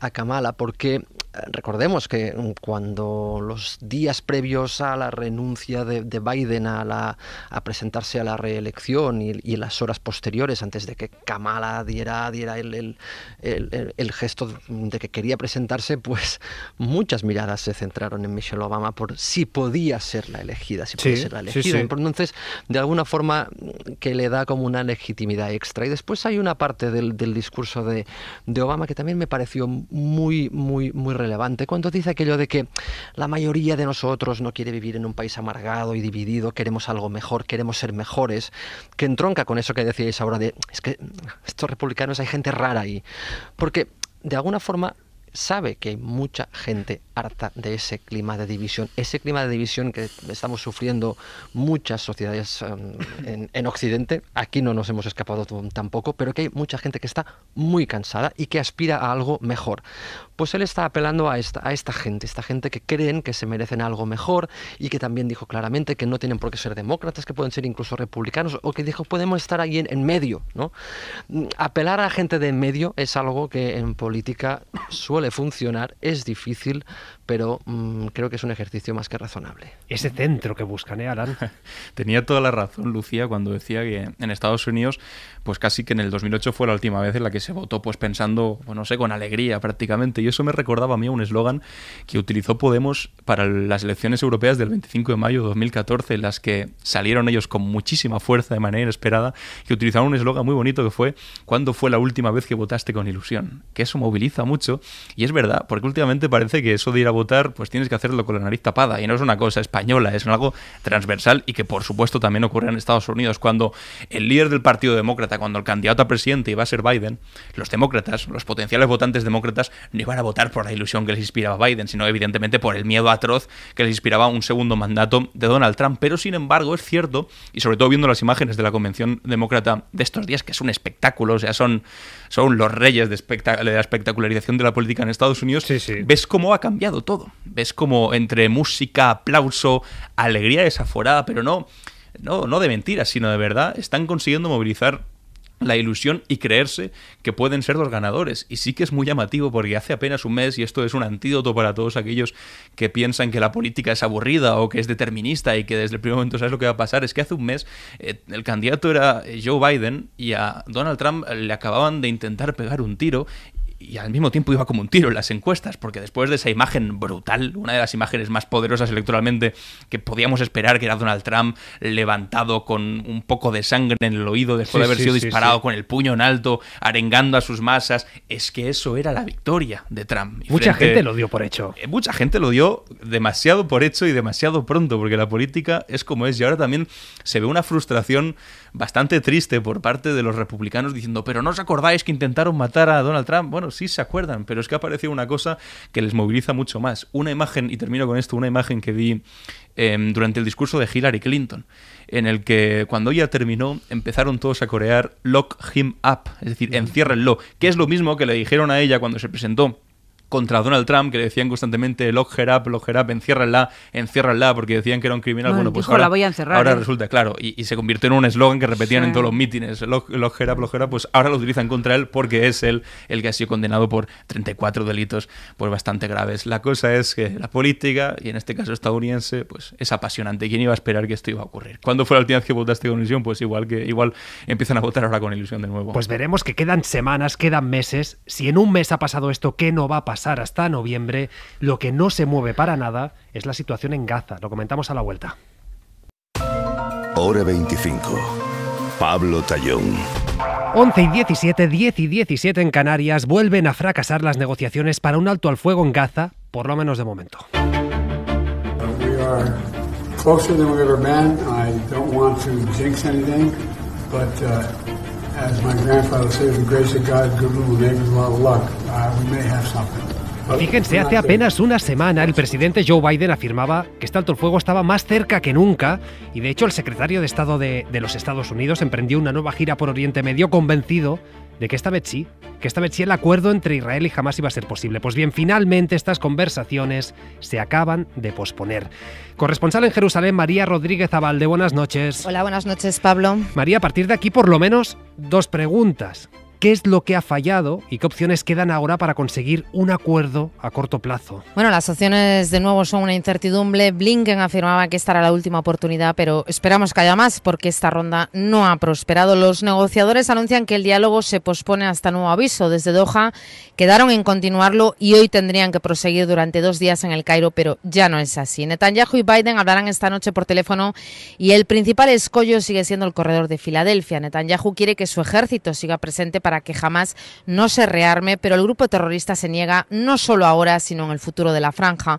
a Kamala, porque recordemos que cuando los días previos a la renuncia de, Biden a, la, a presentarse a la reelección y, las horas posteriores, antes de que Kamala diera, diera el, el, gesto de que quería presentarse, pues muchas miradas se centraron en Michelle Obama por si podía ser la elegida, si podía ser la elegida. Entonces, de alguna forma que le da como una legitimidad extra. Y después hay una parte del, discurso de, de Obama que también me pareció muy, muy, muy cuando dice aquello de que la mayoría de nosotros no quiere vivir en un país amargado y dividido, queremos algo mejor, queremos ser mejores, que entronca con eso que decíais ahora de, es que estos republicanos hay gente rara ahí, porque de alguna forma sabe que hay mucha gente harta de ese clima de división, ese clima de división que estamos sufriendo muchas sociedades em, en, Occidente, aquí no nos hemos escapado tampoco, pero que hay mucha gente que está muy cansada y que aspira a algo mejor. Pues él está apelando a esta, a esta gente, esta gente que creen que se merecen algo mejor y que también dijo claramente que no tienen por qué ser demócratas, que pueden ser incluso republicanos o que dijo podemos estar ahí en, medio. ¿no? Apelar a gente de en medio es algo que en política suele funcionar, es difícil, pero mm, creo que es un ejercicio más que razonable. Ese centro que buscan, ¿eh, Alan? [laughs] Tenía toda la razón Lucía cuando decía que en Estados Unidos, pues casi que en el 2008 fue la última vez en la que se votó, pues pensando, bueno, no sé, con alegría prácticamente. Y eso me recordaba a mí un eslogan que utilizó Podemos para las elecciones europeas del 25 de mayo de 2014, en las que salieron ellos con muchísima fuerza de manera inesperada, que utilizaron un eslogan muy bonito que fue, ¿cuándo fue la última vez que votaste con ilusión? Que eso moviliza mucho. Y es verdad, porque últimamente parece que eso de votar, pues tienes que hacerlo con la nariz tapada. Y no es una cosa española, es algo transversal y que por supuesto también ocurre en Estados Unidos. Cuando el líder del Partido Demócrata, cuando el candidato a presidente iba a ser Biden, los demócratas, los potenciales votantes demócratas, no iban a votar por la ilusión que les inspiraba Biden, sino evidentemente por el miedo atroz que les inspiraba un segundo mandato de Donald Trump. Pero sin embargo, es cierto, y sobre todo viendo las imágenes de la convención demócrata de estos días, que es un espectáculo, o sea, son son los reyes de, la espectacularización de la política en Estados Unidos, ves cómo ha cambiado todo. Ves cómo entre música, aplauso, alegría desaforada, pero no, no, no de mentiras, sino de verdad, están consiguiendo movilizar la ilusión y creerse que pueden ser los ganadores. Y sí que es muy llamativo porque hace apenas un mes, y esto es un antídoto para todos aquellos que piensan que la política es aburrida o que es determinista y que desde el primer momento sabes lo que va a pasar, es que hace un mes eh, el candidato era eh, Joe Biden y a Donald Trump le acababan de intentar pegar un tiro y al mismo tiempo iba como un tiro en las encuestas, porque después de esa imagen brutal, una de las imágenes más poderosas electoralmente que podíamos esperar, que era Donald Trump levantado con un poco de sangre en el oído después de haber sido disparado con el puño en alto, arengando a sus masas, es que eso era la victoria de Trump. mucha gente lo dio por hecho. Eh, mucha gente lo dio demasiado por hecho y demasiado pronto, porque la política es como es. Y ahora también se ve una frustración bastante triste por parte de los republicanos diciendo, pero no os acordáis que intentaron matar a Donald Trump. Bueno, sí se acuerdan, pero es que ha aparecido una cosa que les moviliza mucho más. Una imagen, y termino con esto, una imagen que vi em, durante el discurso de Hillary Clinton, en el que cuando ella terminó empezaron todos a corear Lock him up, es decir, enciérrenlo, que es lo mismo que le dijeron a ella cuando se presentó contra Donald Trump, que le decían constantemente lock her up, lock her up, enciérrala, enciérrala, porque decían que era un criminal. Bueno, pues ahora, la voy a encerrar, ahora ¿eh? resulta, claro, y, se convirtió en un eslogan que repetían en todos los mítines, lock, her up, lock up, pues ahora lo utilizan contra él porque es él el que ha sido condenado por 34 delitos pues bastante graves. La cosa es que la política, y en este caso estadounidense, pues es apasionante. ¿Quién iba a esperar que esto iba a ocurrir? ¿Cuándo fue la última vez que votaste con ilusión? Pues igual que igual empiezan a votar ahora con ilusión de nuevo. Pues veremos que quedan semanas, quedan meses. Si en un mes ha pasado esto, ¿qué no va a pasar? pasar hasta noviembre. Lo que no se mueve para nada es la situación en Gaza. Lo comentamos a la vuelta. Hora 25. Pablo Tallón. 11 y 17, 10 y 17 en Canarias vuelven a fracasar las negociaciones para un alto al fuego en Gaza, por lo menos de momento. Fíjense, hace apenas una semana el presidente Joe Biden afirmaba que este alto el fuego estaba más cerca que nunca y de hecho el secretario de Estado de, los Estados Unidos emprendió una nueva gira por Oriente Medio convencido de que esta vez sí, que esta vez sí el acuerdo entre Israel y Hamas iba a ser posible. Pues bien, finalmente estas conversaciones se acaban de posponer. Corresponsal en Jerusalén, María Rodríguez Abalde, buenas noches. Hola, buenas noches, Pablo. María, a partir de aquí por lo menos dos preguntas. ¿Qué es lo que ha fallado y qué opciones quedan ahora para conseguir un acuerdo a corto plazo? Bueno, las opciones de nuevo son una incertidumbre. Blinken afirmaba que esta era la última oportunidad, pero esperamos que haya más porque esta ronda no ha prosperado. Los negociadores anuncian que el diálogo se pospone hasta nuevo aviso. Desde Doha quedaron en continuarlo y hoy tendrían que proseguir durante dos días en el Cairo, pero ya no es así. Netanyahu y Biden hablarán esta noche por teléfono y el principal escollo sigue siendo el corredor de Filadelfia. Netanyahu quiere que su ejército siga presente para que jamás no se rearme, pero el grupo terrorista se niega no solo ahora, sino en el futuro de la franja.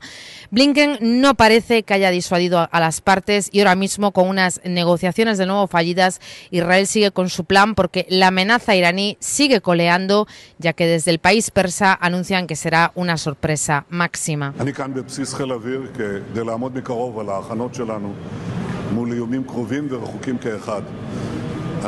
Blinken no parece que haya disuadido a las partes y ahora mismo con unas negociaciones de nuevo fallidas, Israel sigue con su plan porque la amenaza iraní sigue coleando, ya que desde el país persa anuncian que será una sorpresa máxima.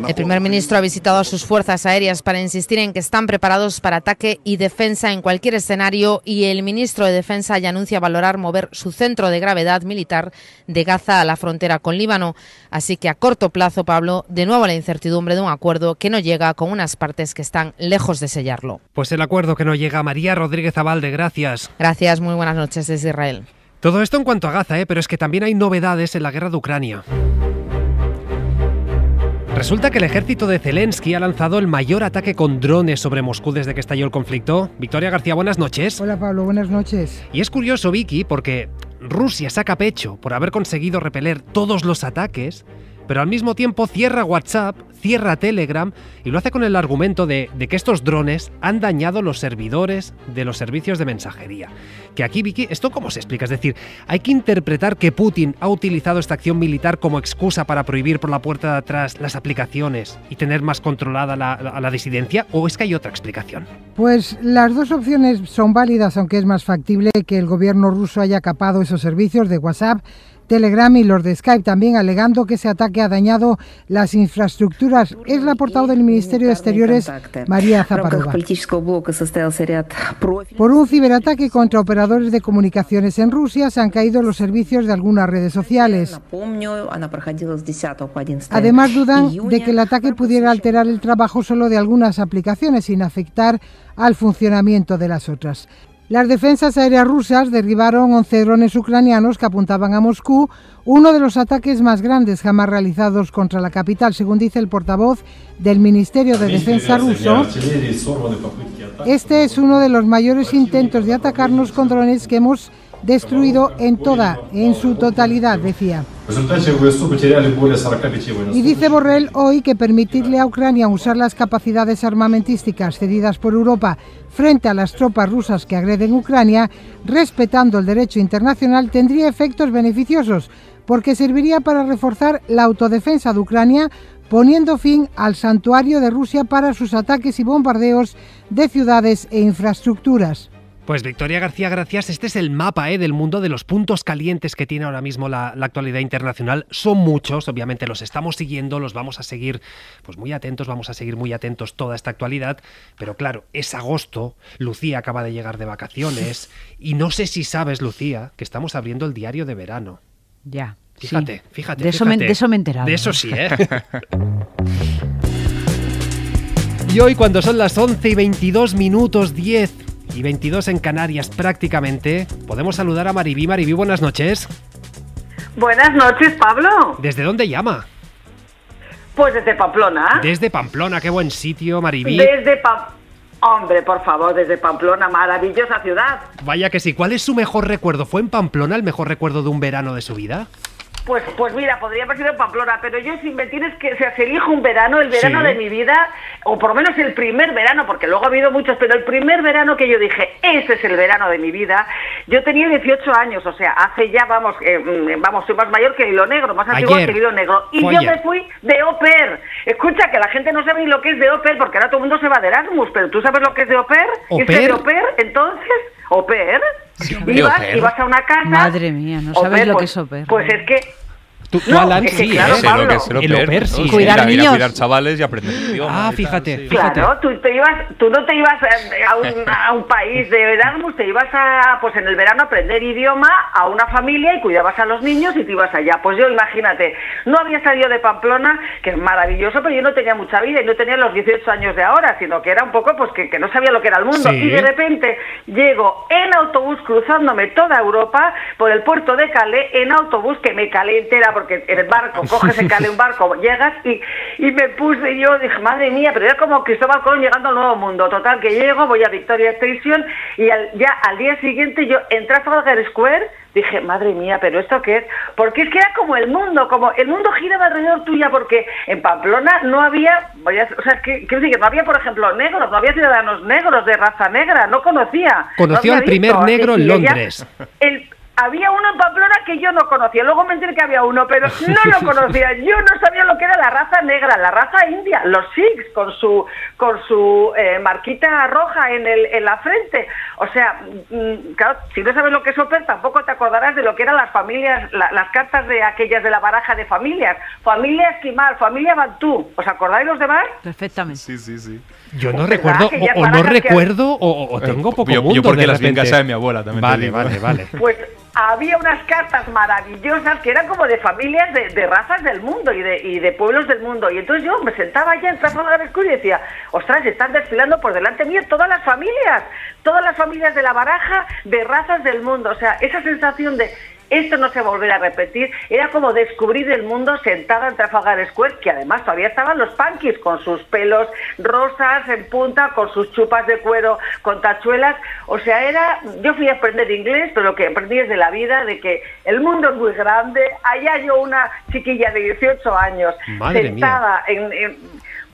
El primer ministro ha visitado a sus fuerzas aéreas para insistir en que están preparados para ataque y defensa en cualquier escenario y el ministro de Defensa ya anuncia valorar mover su centro de gravedad militar de Gaza a la frontera con Líbano. Así que a corto plazo, Pablo, de nuevo la incertidumbre de un acuerdo que no llega con unas partes que están lejos de sellarlo. Pues el acuerdo que no llega, María Rodríguez Abalde, gracias. Gracias, muy buenas noches desde Israel. Todo esto en cuanto a Gaza, ¿eh? pero es que también hay novedades en la guerra de Ucrania. Resulta que el ejército de Zelensky ha lanzado el mayor ataque con drones sobre Moscú desde que estalló el conflicto. Victoria García, buenas noches. Hola Pablo, buenas noches. Y es curioso, Vicky, porque Rusia saca pecho por haber conseguido repeler todos los ataques, pero al mismo tiempo cierra WhatsApp, cierra Telegram y lo hace con el argumento de, que estos drones han dañado los servidores de los servicios de mensajería. Que aquí, Vicky, ¿esto cómo se explica? Es decir, hay que interpretar que Putin ha utilizado esta acción militar como excusa para prohibir por la puerta de atrás las aplicaciones y tener más controlada la, la disidencia, o es que hay otra explicación? Pues las dos opciones son válidas, aunque es más factible que el gobierno ruso haya capado esos servicios de WhatsApp Telegram y los de Skype, también alegando que ese ataque ha dañado las infraestructuras. Es la portavoz del Ministerio de Exteriores, María Zaparova. Por un ciberataque contra operadores de comunicaciones en Rusia se han caído los servicios de algunas redes sociales. Además, dudan de que el ataque pudiera alterar el trabajo solo de algunas aplicaciones sin afectar al funcionamiento de las otras. Las defensas aéreas rusas derribaron 11 drones ucranianos que apuntaban a Moscú, uno de los ataques más grandes jamás realizados contra la capital, según dice el portavoz del Ministerio de Defensa ruso. Este es uno de los mayores intentos de atacarnos con drones que hemos destruido en toda, en su totalidad, decía. Y dice Borrell hoy que permitirle a Ucrania usar las capacidades armamentísticas cedidas por Europa frente a las tropas rusas que agreden Ucrania, respetando el derecho internacional, tendría efectos beneficiosos, porque serviría para reforzar la autodefensa de Ucrania, poniendo fin al santuario de Rusia para sus ataques y bombardeos de ciudades e infraestructuras. Pues Victoria García, gracias. Este es el mapa ¿eh? del mundo de los puntos calientes que tiene ahora mismo la, actualidad internacional. Son muchos, obviamente los estamos siguiendo, los vamos a seguir pues muy atentos, vamos a seguir muy atentos toda esta actualidad. Pero claro, es agosto, Lucía acaba de llegar de vacaciones y no sé si sabes, Lucía, que estamos abriendo el diario de verano. Ya. Fíjate, fíjate. De, Eso me, de eso me he enterado. De eso sí, ¿eh? [laughs] y hoy cuando son las 11 y 22 minutos 10 y 22 en Canarias prácticamente, podemos saludar a Maribí. Maribí, buenas noches. Buenas noches, Pablo. ¿Desde dónde llama? Pues desde Pamplona. Desde Pamplona, qué buen sitio, Maribí. Desde Pamplona. Hombre, por favor, desde Pamplona, maravillosa ciudad. Vaya que sí, ¿cuál es su mejor recuerdo? ¿Fue en Pamplona el mejor recuerdo de un verano de su vida? Pues, pues mira, podría haber sido Pamplona, pero yo sin me tienes que, o sea, si elijo un verano, el verano de mi vida, o por lo menos el primer verano, porque luego ha habido muchos, pero el primer verano que yo dije, ese es el verano de mi vida, yo tenía 18 años, o sea, hace ya, vamos, eh, mm, vamos, soy más mayor que Hilo Negro, más antiguo que Hilo Negro, y yo me fui de Oper. Escucha, que la gente no sabe ni lo que es de au porque ahora todo el mundo se va de Erasmus, pero ¿tú sabes lo que es de Oper, pair? ¿Es de au Entonces... Oper. Ibas, a una casa. Madre mía, no sabes lo que pues, es Oper. Pues es que Tú, ¿eh? Cuidar niños. cuidar chavales y aprender idioma. Ah, ¿eh? fíjate, fíjate. Claro, tú, te ibas, tú no te ibas eh, [laughs] a un, país de verano, te ibas a, pues en el verano a aprender idioma a una familia y cuidabas a los niños y te ibas allá. Pues yo, imagínate, no había salido de Pamplona, que es maravilloso, pero yo no tenía mucha vida y no tenía los 18 años de ahora, sino que era un poco, pues que, no sabía lo que era el mundo. Y de repente llego en autobús cruzándome toda Europa por el puerto de Calais en autobús que me calé entera porque en el barco, [laughs] coges, el cale un barco, llegas y, me puse yo, dije, madre mía, pero era como Cristóbal Colón llegando al Nuevo Mundo. Total, que llego, voy a Victoria Station y ya al día siguiente yo entré a Trafalgar Square dije, madre mía, pero ¿esto qué es? Porque es que era como el mundo, como el mundo giraba alrededor tuya, porque en Pamplona no había, voy a, o sea, ¿qué, decir que no había, por ejemplo, negros, no había ciudadanos negros de raza negra, no conocía. Conoció al primer negro en Londres había uno en Pamplona que yo no conocía. Luego me enteré que había uno, pero [laughs] no lo conocía. Yo no sabía lo que era la raza negra, la raza india, los Sikhs con su con su eh, marquita roja en el en la frente. O sea, mm, claro, si no sabes lo que es Oper, tampoco te acordarás de lo que eran las familias, las cartas de aquellas de la baraja de familias, familia Esquimal, familia Bantú. ¿Os acordáis los demás? Perfectamente. Sí, sí, sí. Yo no pues recuerdo, o, no recuerdo, o, tengo eh, poco yo, yo porque las vi en casa de mi abuela también. Vale, vale, vale. Pues había unas cartas maravillosas que eran como de familias de, razas del mundo y de, pueblos del mundo. Y entonces yo me sentaba allá en la Escuro y decía, ostras, están desfilando por delante mío todas las familias, todas las familias de la baraja de razas del mundo. O sea, esa sensación de esto no se volverá a repetir. Era como descubrir el mundo sentada en Trafalgar Square, que además todavía estaban los punkies con sus pelos rosas en punta, con sus chupas de cuero, con tachuelas. O sea, era. Yo fui a aprender inglés, pero lo que aprendí es de la vida, de que el mundo es muy grande. Allá yo, una chiquilla de 18 años, sentada en,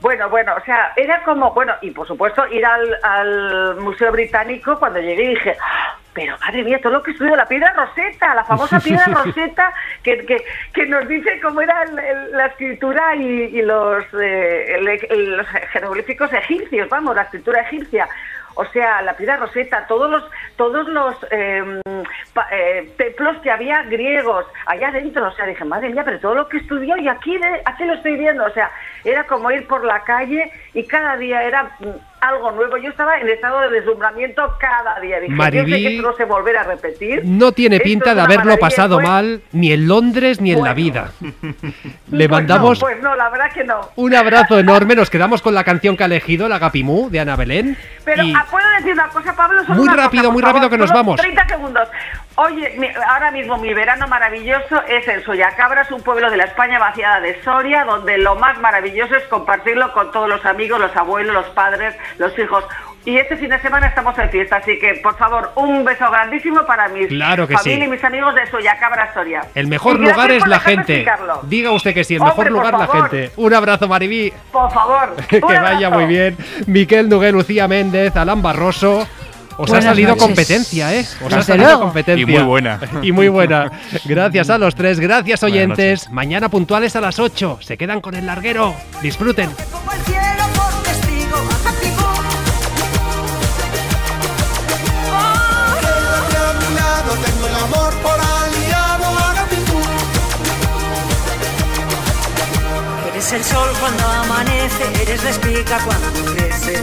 bueno, bueno, o sea, era como, bueno, y por supuesto ir al, al Museo Británico cuando llegué dije, pero madre mía, todo lo que estudió, la piedra Roseta la famosa piedra [laughs] Roseta que, que, nos dice cómo era la escritura y, eh, los, jeroglíficos egipcios, vamos, la escritura egipcia. O sea, la piedra Roseta todos los, todos los em, eh, templos que había griegos allá adentro. O sea, dije, madre mía, pero todo lo que estudió y aquí, aquí lo estoy viendo. O sea, era como ir por la calle y cada día era algo nuevo. Yo estaba en estado de deslumbramiento cada día. Dije, yo sé que no se volverá a repetir. No tiene pinta de haberlo pasado mal, ni en Londres ni en la vida. [laughs] Le mandamos. Pues un abrazo enorme. Nos quedamos con la canción que ha elegido, la Gapimú, de Ana Belén. Pero, ¿puedo decir una cosa, Pablo? muy rápido, muy rápido que nos vamos. 30 segundos. Oye, ahora mismo mi verano maravilloso es en Soyacabras, un pueblo de la España vaciada de Soria, donde lo más maravilloso es compartirlo con todos los amigos, los abuelos, los padres, los hijos. Y este fin de semana estamos en fiesta, así que por favor, un beso grandísimo para mi familia y mis amigos de Soyacabra Soria. El mejor lugar es la gente. Diga usted que sí, el mejor lugar es la gente. Un abrazo, Maribí. Por favor. [laughs] que vaya muy bien. Miquel Nugué, Lucía Méndez, Alan Barroso. Os ha salido competencia, ¿eh? Os ha salido competencia. Y muy buena. y muy buena. [laughs] Gracias a los tres, gracias oyentes. Mañana puntuales a las 8. Se quedan con el larguero. Disfruten. Eres el sol cuando amanece, eres la cuando crece.